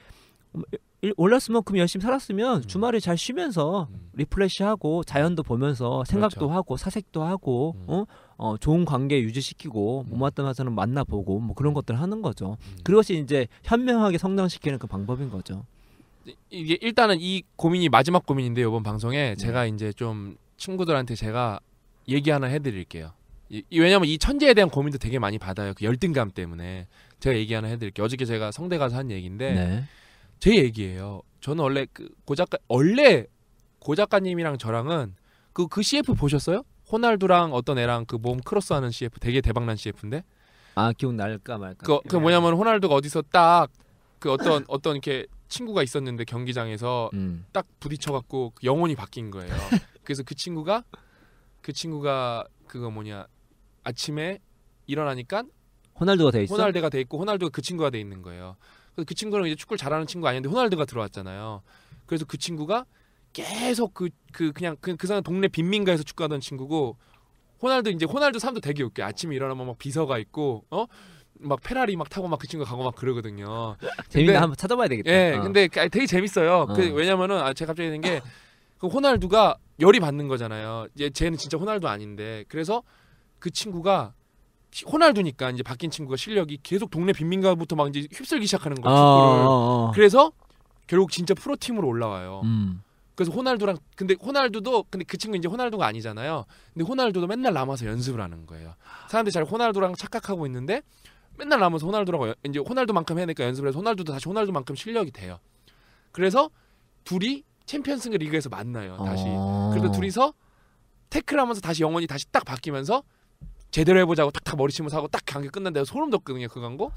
올랐을만큼 열심히 살았으면 음. 주말에 잘 쉬면서 음. 리플래시하고 자연도 보면서 생각도 그렇죠. 하고 사색도 하고 음. 어? 어? 좋은 관계 유지시키고 음. 못마땅한 사람 만나보고 뭐 그런 것들 하는 거죠. 음. 그것이 이제 현명하게 성장시키는 그 방법인 거죠. 이게 일단은 이 고민이 마지막 고민인데 이번 방송에 네. 제가 이제 좀 친구들한테 제가 얘기 하나 해드릴게요. 이, 이, 왜냐면 하이 천재에 대한 고민도 되게 많이 받아요. 그 열등감 때문에 제가 얘기 하나 해드릴게요. 어저께 제가 성대 가서 한 얘기인데. 네. 제 얘기예요. 저는 원래 그 고작가 원래 고작가님이랑 저랑은 그그 그, 그 CF 보셨어요? 호날두랑 어떤 애랑 그 몸 크로스하는 CF 되게 대박난 CF인데. 아 기억날까 말까. 그, 그 뭐냐면 호날두가 어디서 딱 그 어떤 어떤 이렇게 친구가 있었는데 경기장에서 음. 딱 부딪혀갖고 영혼이 바뀐 거예요. 그래서 그 친구가 그 친구가 그거 뭐냐 아침에 일어나니까 호날두가 돼 있어. 호날두가 돼 있고 호날두가 그 친구가 돼 있는 거예요. 그래그 친구랑 이제 축구를 잘하는 친구 아닌데 호날두가 들어왔잖아요. 그래서 그 친구가 계속 그, 그 그냥 그, 그 사람 동네 빈민가에서 축구하던 친구고 호날두 이제 호날두 삶도 되게 웃겨. 아침에 일어나면 막 비서가 있고 어? 막 페라리 막 타고 막 그 친구 가고 막 그러거든요. 재밌나 한번 찾아봐야 되겠다. 예, 어. 근데 그, 되게 재밌어요. 그 어. 그 왜냐면은 아 제가 갑자기 된게 그 호날두가 열이 받는 거잖아요. 얘 쟤는 진짜 호날두 아닌데 그래서 그 친구가 호날두니까 이제 바뀐 친구가 실력이 계속 동네 빈민가부터 막 이제 휩쓸기 시작하는 거죠요 아, 아, 아. 그래서 결국 진짜 프로 팀으로 올라와요. 음. 그래서 호날두랑 근데 호날두도 근데 그 친구 이제 호날두가 아니잖아요. 근데 호날두도 맨날 남아서 연습을 하는 거예요. 사람들이 잘 호날두랑 착각하고 있는데 맨날 남아서 호날두라고 연, 이제 호날두만큼 해니까 연습을 해서 호날두도 다시 호날두만큼 실력이 돼요. 그래서 둘이 챔피언스 리그에서 만나요. 다시. 어... 그래고 둘이서 태클하면서 다시 영원히 다시 딱 바뀌면서 제대로 해보자고 탁탁 머리치면 사고 딱 경기 끝난다고 소름 돋거든요 그 광고.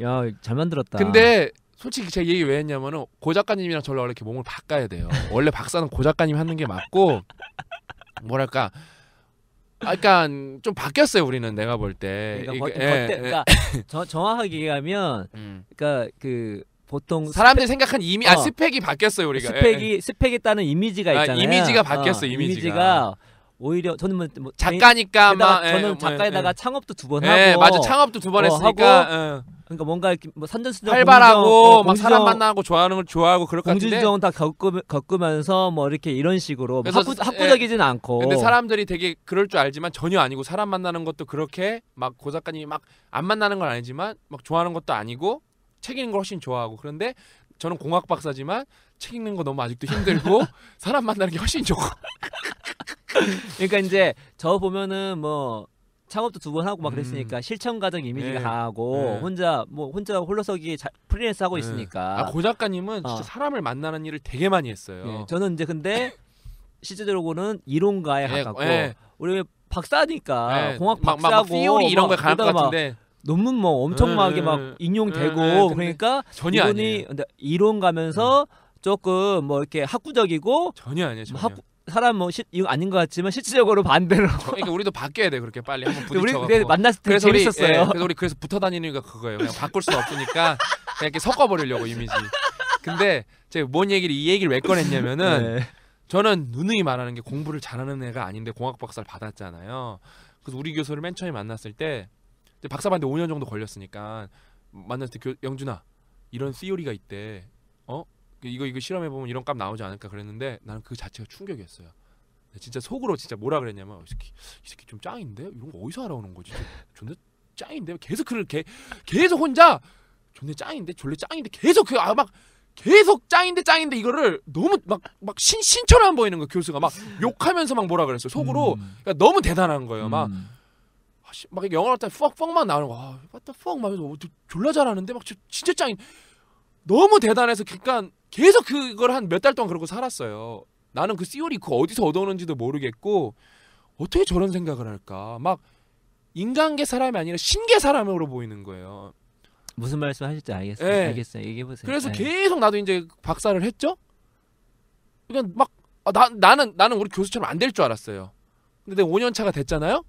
야잘 만들었다. 근데 솔직히 제 얘기 왜 했냐면은 고 작가님이랑 저랑 원래 이렇게 몸을 바꿔야 돼요. 원래 박사는 고 작가님 이 하는 게 맞고 뭐랄까. 약간 아, 그러니까 좀 바뀌었어요 우리는 내가 볼 때. 그러니까, 이게, 겉, 예, 예, 그러니까 저, 정확하게 얘기하면, 음. 그러니까 그 보통 사람들이 스펙, 생각한 이미 아, 어. 아 스펙이 바뀌었어요 우리가 스펙이 예. 스펙이따는 이미지가 아, 있잖아요. 아, 이미지가 바뀌었어 어, 이미지가. 이미지가 오히려 저는 뭐, 뭐 작가니까 막 예, 저는 뭐, 예. 작가에다가 에, 창업도 두번 예, 하고 맞아 창업도 두번 어, 했으니까 하고, 그러니까 뭔가 이렇게 뭐 선전수전 활발하고 공정, 어, 막 사람 만나고 좋아하는 걸 좋아하고 그럴 것같 공주정은 다 겪으, 겪으면서 뭐 이렇게 이런 식으로 뭐 학구, 학구적이진 않고 근데 사람들이 되게 그럴 줄 알지만 전혀 아니고 사람 만나는 것도 그렇게 막고 작가님이 막 안 만나는 건 아니지만 막 좋아하는 것도 아니고 책 읽는 걸 훨씬 좋아하고 그런데 저는 공학 박사지만 책 읽는 거 너무 아직도 힘들고 사람 만나는 게 훨씬 좋고. 그러니까 이제 저 보면은 뭐 창업도 두 번 하고 막 그랬으니까 음. 실천 가정 이미지 네. 강하고 네. 혼자 뭐 혼자 홀로서기 프리랜서 하고 네. 있으니까. 아, 고 작가님은 어. 진짜 사람을 만나는 일을 되게 많이 했어요. 네, 저는 이제 근데 실제적으로는 이론가에 네, 가깝고 네. 우리 박사니까 공학 박사고 막, 막 이런 거에 가깝 같은데. 논문 뭐 엄청나게 막 인용되고 그러니까 전혀 이론이 아니에요. 이론 가면서 음. 조금 뭐 이렇게 학구적이고 전혀 아니에요. 뭐 전혀. 학구, 사람 뭐 시, 이거 아닌 것 같지만 실질적으로 반대로. 그러니까 우리도 바뀌어야 돼 그렇게 빨리 한번 부딪혀갖고. 우리 만났을 때 그래서 재밌었어요. 우리, 예, 그래서 우리 그래서 붙어 다니는 게 그거예요. 그냥 바꿀 수 없으니까 그냥 이렇게 섞어버리려고 이미지. 근데 제가 뭔 얘기를 이 얘기를 왜 꺼냈냐면은 네. 저는 누누이 말하는 게 공부를 잘하는 애가 아닌데 공학 박사를 받았잖아요. 그래서 우리 교수를 맨 처음에 만났을 때 박사 받는데 5년 정도 걸렸으니까 만났을 때 영준아 이런 시오리가 있대. 어? 이거 이거 실험해 보면 이런 값 나오지 않을까 그랬는데 나는 그 자체가 충격이었어요. 진짜 속으로 진짜 뭐라 그랬냐면 이 새끼 이 새끼 좀 짱인데 이런 거 어디서 알아오는 거지? 존나 짱인데 계속 그를 개, 계속 혼자 존나 짱인데 졸래 짱인데 계속 그막 아, 계속 짱인데 짱인데 이거를 너무 막 막 신신처럼 보이는 거 교수가 막 욕하면서 막 뭐라 그랬어요 속으로 음. 그러니까 너무 대단한 거예요 막. 음. 아, 막 영어로 할때 퍽퍽만 나오는 거. 아, what the fuck? 막 어, 졸라 잘하는데 막 진짜 짱인. 너무 대단해서 그러니까 계속 그걸 한 몇 달 동안 그러고 살았어요. 나는 그 씨오리 그 어디서 얻어오는지도 모르겠고 어떻게 저런 생각을 할까? 막 인간계 사람이 아니라 신계 사람으로 보이는 거예요. 무슨 말씀 하실지 알겠어요. 네. 알겠어요. 얘기해 보세요. 그래서 네. 계속 나도 이제 박사를 했죠. 그러니까 막 아, 나, 는 나는 우리 교수처럼 안 될 줄 알았어요. 근데 5년 차가 됐잖아요.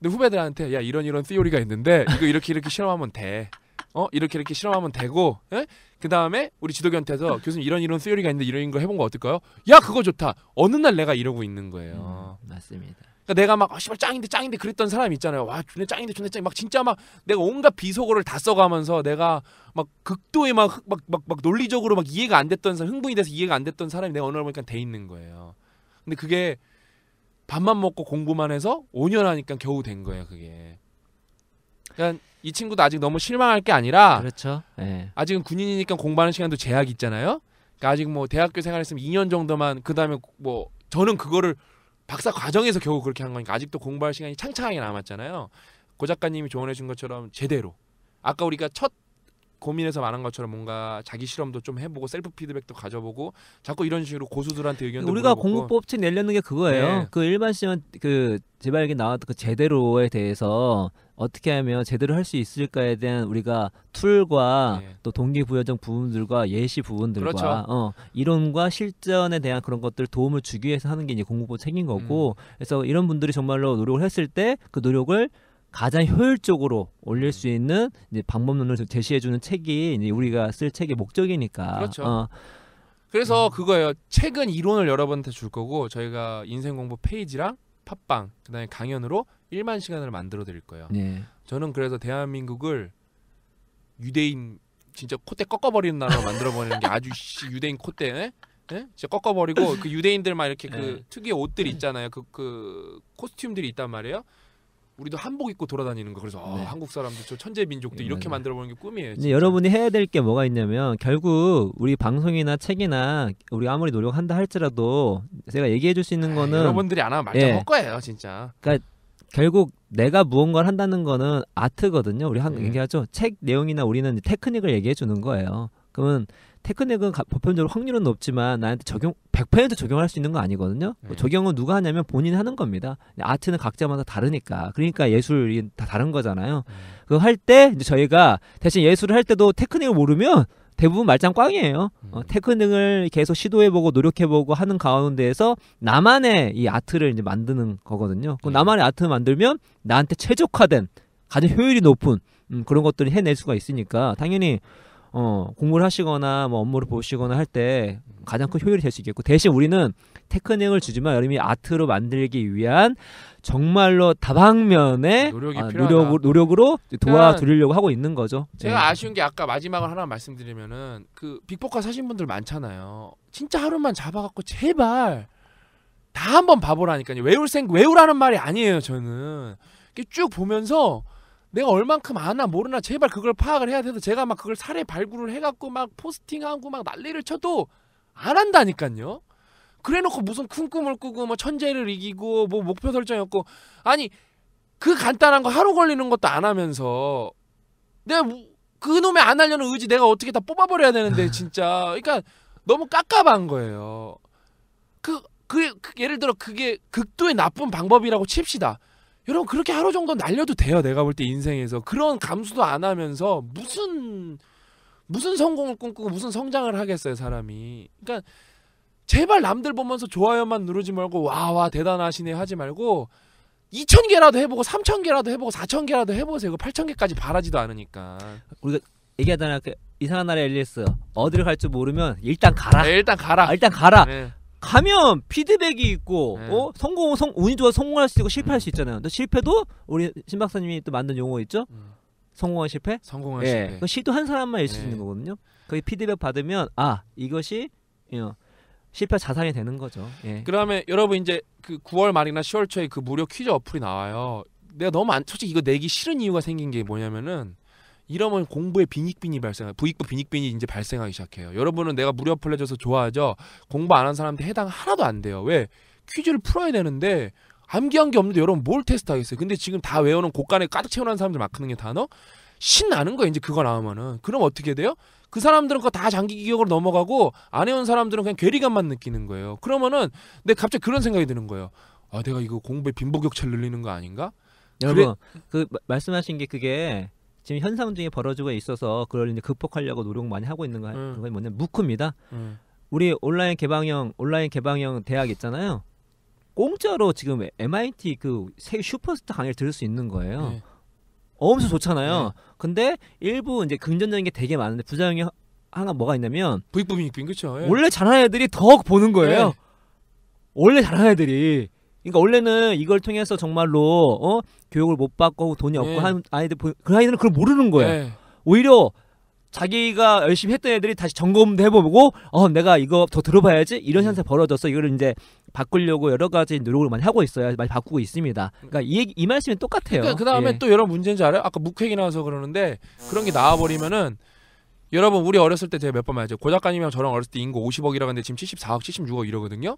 근데 후배들한테 야 이런 이런 씨오리가 있는데 이거 이렇게 이렇게 실험하면 돼. 어 이렇게 이렇게 실험하면 되고 예? 그 다음에 우리 지도교한테서 교수님 이런 이런 쓰요리가 있는데 이런 거 해본 거 어떨까요? 야 그거 좋다. 어느 날 내가 이러고 있는 거예요. 음, 맞습니다. 그러니까 내가 막 아, 씨발 짱인데 짱인데 그랬던 사람 있잖아요. 와 존내 짱인데 존내 짱. 막 진짜 막 내가 온갖 비속어를 다 써가면서 내가 막 극도의 막막막 막, 막, 막 논리적으로 막 이해가 안 됐던 사람 흥분이 돼서 이해가 안 됐던 사람이 내가 어느 날 보니까 돼 있는 거예요. 근데 그게 밥만 먹고 공부만 해서 5년 하니까 겨우 된 거예요. 그게. 그러니까 이 친구도 아직 너무 실망할 게 아니라 그렇죠. 네. 아직은 군인이니까 공부하는 시간도 제약이 있잖아요. 그러니까 아직 뭐 대학교 생활했으면 2년 정도만 그다음에 뭐 저는 그거를 박사 과정에서 겨우 그렇게 한 거니까 아직도 공부할 시간이 창창하게 남았잖아요. 고 작가님이 조언해 준 것처럼 제대로 아까 우리가 첫 고민해서 말한 것처럼 뭔가 자기 실험도 좀 해보고 셀프 피드백도 가져보고 자꾸 이런 식으로 고수들한테 의견도 우리가 공부법칙 내려는 게 그거예요. 네. 그 일반 시험 그재발기 나왔던 그 제대로에 대해서 어떻게 하면 제대로 할 수 있을까에 대한 우리가 툴과 네. 또 동기부여적 부분들과 예시 부분들과 그렇죠. 어, 이론과 실전에 대한 그런 것들 도움을 주기 위해서 하는 게 이제 공부법 책인 거고 음. 그래서 이런 분들이 정말로 노력을 했을 때 그 노력을 가장 효율적으로 올릴 수 있는 이제 방법론을 제시해주는 책이 이제 우리가 쓸 책의 목적이니까. 그렇죠. 어. 그래서 음. 그거예요. 책은 이론을 여러분한테 줄 거고 저희가 인생 공부 페이지랑 팟빵 그다음에 강연으로 1만 시간을 만들어 드릴 거예요. 네. 저는 그래서 대한민국을 유대인 진짜 콧대 꺾어버리는 나라로 만들어버리는 게 아주 유대인 콧대 네? 진짜 꺾어버리고 그 유대인들만 이렇게 그 네. 특유의 옷들 있잖아요. 그, 그 코스튬들이 있단 말이에요. 우리도 한복 입고 돌아다니는 거 그래서 아, 네. 한국 사람들 저 천재 민족도 네, 이렇게 네, 만들어 보는 게 꿈이에요. 진짜. 여러분이 해야 될 게 뭐가 있냐면 결국 우리 방송이나 책이나 우리 아무리 노력한다 할지라도 제가 얘기해 줄 수 있는 아, 거는 에이, 여러분들이 안 하면 말짱 예. 거예요, 진짜. 그러니까 결국 내가 무언가를 한다는 거는 아트거든요. 우리 한 예. 얘기하죠. 책 내용이나 우리는 테크닉을 얘기해 주는 거예요. 그러면 테크닉은 가, 보편적으로 확률은 높지만 나한테 적용 100% 적용할 수 있는 거 아니거든요. 뭐 네. 적용은 누가 하냐면 본인 이 하는 겁니다. 아트는 각자마다 다르니까. 그러니까 예술이 다 다른 거잖아요. 네. 그할 때 이제 저희가 대신 예술을 할 때도 테크닉을 모르면 대부분 말짱 꽝이에요. 어, 음. 어, 테크닉을 계속 시도해보고 노력해보고 하는 가운데에서 나만의 이 아트를 이제 만드는 거거든요. 그 네. 나만의 아트 만들면 나한테 최적화된 가장 효율이 높은 음, 그런 것들을 해낼 수가 있으니까 당연히 어, 공부를 하시거나 뭐 업무를 보시거나 할 때 가장 큰 효율이 될 수 있겠고 대신 우리는 테크닉을 주지만 여러분이 아트로 만들기 위한 정말로 다방면의 노력이 아, 노력, 노력으로 도와드리려고 하고 있는 거죠. 제가 네. 아쉬운 게 아까 마지막을 하나 말씀드리면은 그 빅포카 사신 분들 많잖아요. 진짜 하루만 잡아갖고 제발 다 한번 봐보라니까요. 외울 생 외우라는 말이 아니에요. 저는 쭉 보면서 내가 얼만큼 아나 모르나 제발 그걸 파악을 해야 돼서 제가 막 그걸 사례 발굴을 해갖고 막 포스팅하고 막 난리를 쳐도 안 한다니까요. 그래놓고 무슨 큰 꿈을 꾸고 뭐 천재를 이기고 뭐 목표 설정했고 아니 그 간단한 거 하루 걸리는 것도 안 하면서 내가 그놈의 안 하려는 의지 내가 어떻게 다 뽑아버려야 되는데 진짜 그러니까 너무 깝깝한 거예요. 그, 그, 그 예를 들어 그게 극도의 나쁜 방법이라고 칩시다. 여러분 그렇게 하루 정도 날려도 돼요. 내가 볼 때 인생에서 그런 감수도 안 하면서 무슨 무슨 성공을 꿈꾸고 무슨 성장을 하겠어요 사람이. 그러니까 제발 남들 보면서 좋아요만 누르지 말고 와 와 대단하시네 하지 말고 2천 개라도 해보고 3천 개라도 해보고 4천 개라도 해보세요. 이 8천 개까지 바라지도 않으니까. 우리가 얘기하잖아. 그 이상한 나라 엘리스 어디를 갈지 모르면 일단 가라. 네, 일단 가라. 아, 일단 가라. 네. 가면 피드백이 있고 네. 어? 성공 성 운이 좋아 성공할 수 있고 실패할 수 있잖아요. 근데 실패도 우리 신 박사님이 또 만든 용어 있죠. 음. 성공한 실패? 성공한 예. 실패. 시도 한 사람만 일을수 네. 있는 거거든요. 그기 피드백 받으면 아 이것이 예. 실패 자산이 되는 거죠. 예. 그다음에 여러분 이제 그 9월 말이나 10월 초에 그 무료 퀴즈 어플이 나와요. 내가 너무 안 솔직히 이거 내기 싫은 이유가 생긴 게 뭐냐면은 이러면 공부에 빈익빈이 발생하고 부익부 빈익빈이 이제 발생하기 시작해요. 여러분은 내가 무료 플레 줘서 좋아하죠. 공부 안 한 사람한테 해당 하나도 안 돼요. 왜 퀴즈를 풀어야 되는데 암기한 게 없는데 여러분 뭘 테스트하겠어요? 근데 지금 다외우는은간에 가득 채우는 사람들 막 하는 게 단어 신나는 거야 이제 그거 나오면은 그럼 어떻게 돼요? 그 사람들은 그거 다 장기 기억으로 넘어가고 안 해온 사람들은 그냥 괴리감만 느끼는 거예요. 그러면은 근데 갑자기 그런 생각이 드는 거예요. 아 내가 이거 공부에 빈부격차를 늘리는 거 아닌가? 여러분 그래... 그 말씀하신 게 그게 지금 현상 중에 벌어지고 있어서 그걸 이제 극복하려고 노력 많이 하고 있는 거 음. 뭐냐면 무크입니다. 음. 우리 온라인 개방형 온라인 개방형 대학 있잖아요. 공짜로 지금 MIT 그세 슈퍼스타 강의를 들을 수 있는 거예요. 네. 엄청 좋잖아요. 네. 근데 일부 이제 긍정적인 게 되게 많은데 부작용이 하나 뭐가 있냐면 부익부빈익빈 그렇죠. 예. 원래 잘하는 애들이 더 보는 거예요. 예. 원래 잘하는 애들이 그러니까 원래는 이걸 통해서 정말로 어? 교육을 못 받고 돈이 없고 네. 예. 한 아이들 보... 그 아이들은 그걸 모르는 거예요. 네. 오히려 자기가 열심히 했던 애들이 다시 점검도 해보고 어 내가 이거 더 들어봐야지 이런 음. 현상 이 벌어져서 이거를 이제 바꾸려고 여러 가지 노력을 많이 하고 있어요 많이 바꾸고 있습니다 그러니까 이, 얘기, 이 말씀이 똑같아요 그러니까 그다음에 예. 또 여러 문제인지 알아요 아까 묵회이 나와서 그러는데 그런 게 나와버리면은 여러분 우리 어렸을 때 제가 몇 번 말했죠 고 작가님이랑 저랑 어렸을 때 인구 50억이라고 하는데 지금 74억 76억 이러거든요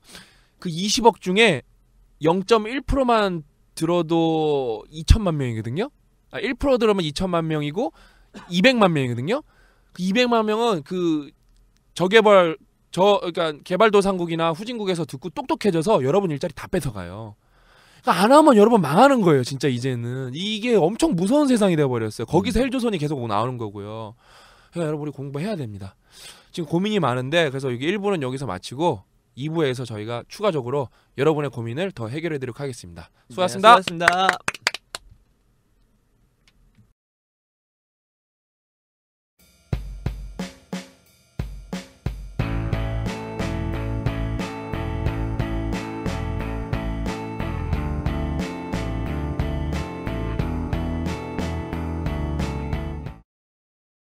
그 20억 중에 0.1%만 들어도 2천만 명이거든요. 아, 1%들어면 2천만 명이고 200만 명이거든요. 그 200만 명은 그 저개발 저 그러니까 개발도상국이나 후진국에서 듣고 똑똑해져서 여러분 일자리 다 뺏어가요. 그안 그러니까 하면 여러분 망하는 거예요. 진짜 이제는 이게 엄청 무서운 세상이 되어버렸어요. 거기서 음. 헬조선이 계속 나오는 거고요. 그러니 여러분 이 공부해야 됩니다. 지금 고민이 많은데 그래서 여기 1부는 여기서 마치고 2부에서 저희가 추가적으로 여러분의 고민을 더 해결해 드리도록 하겠습니다. 수고하셨습니다. 네, 수고하셨습니다.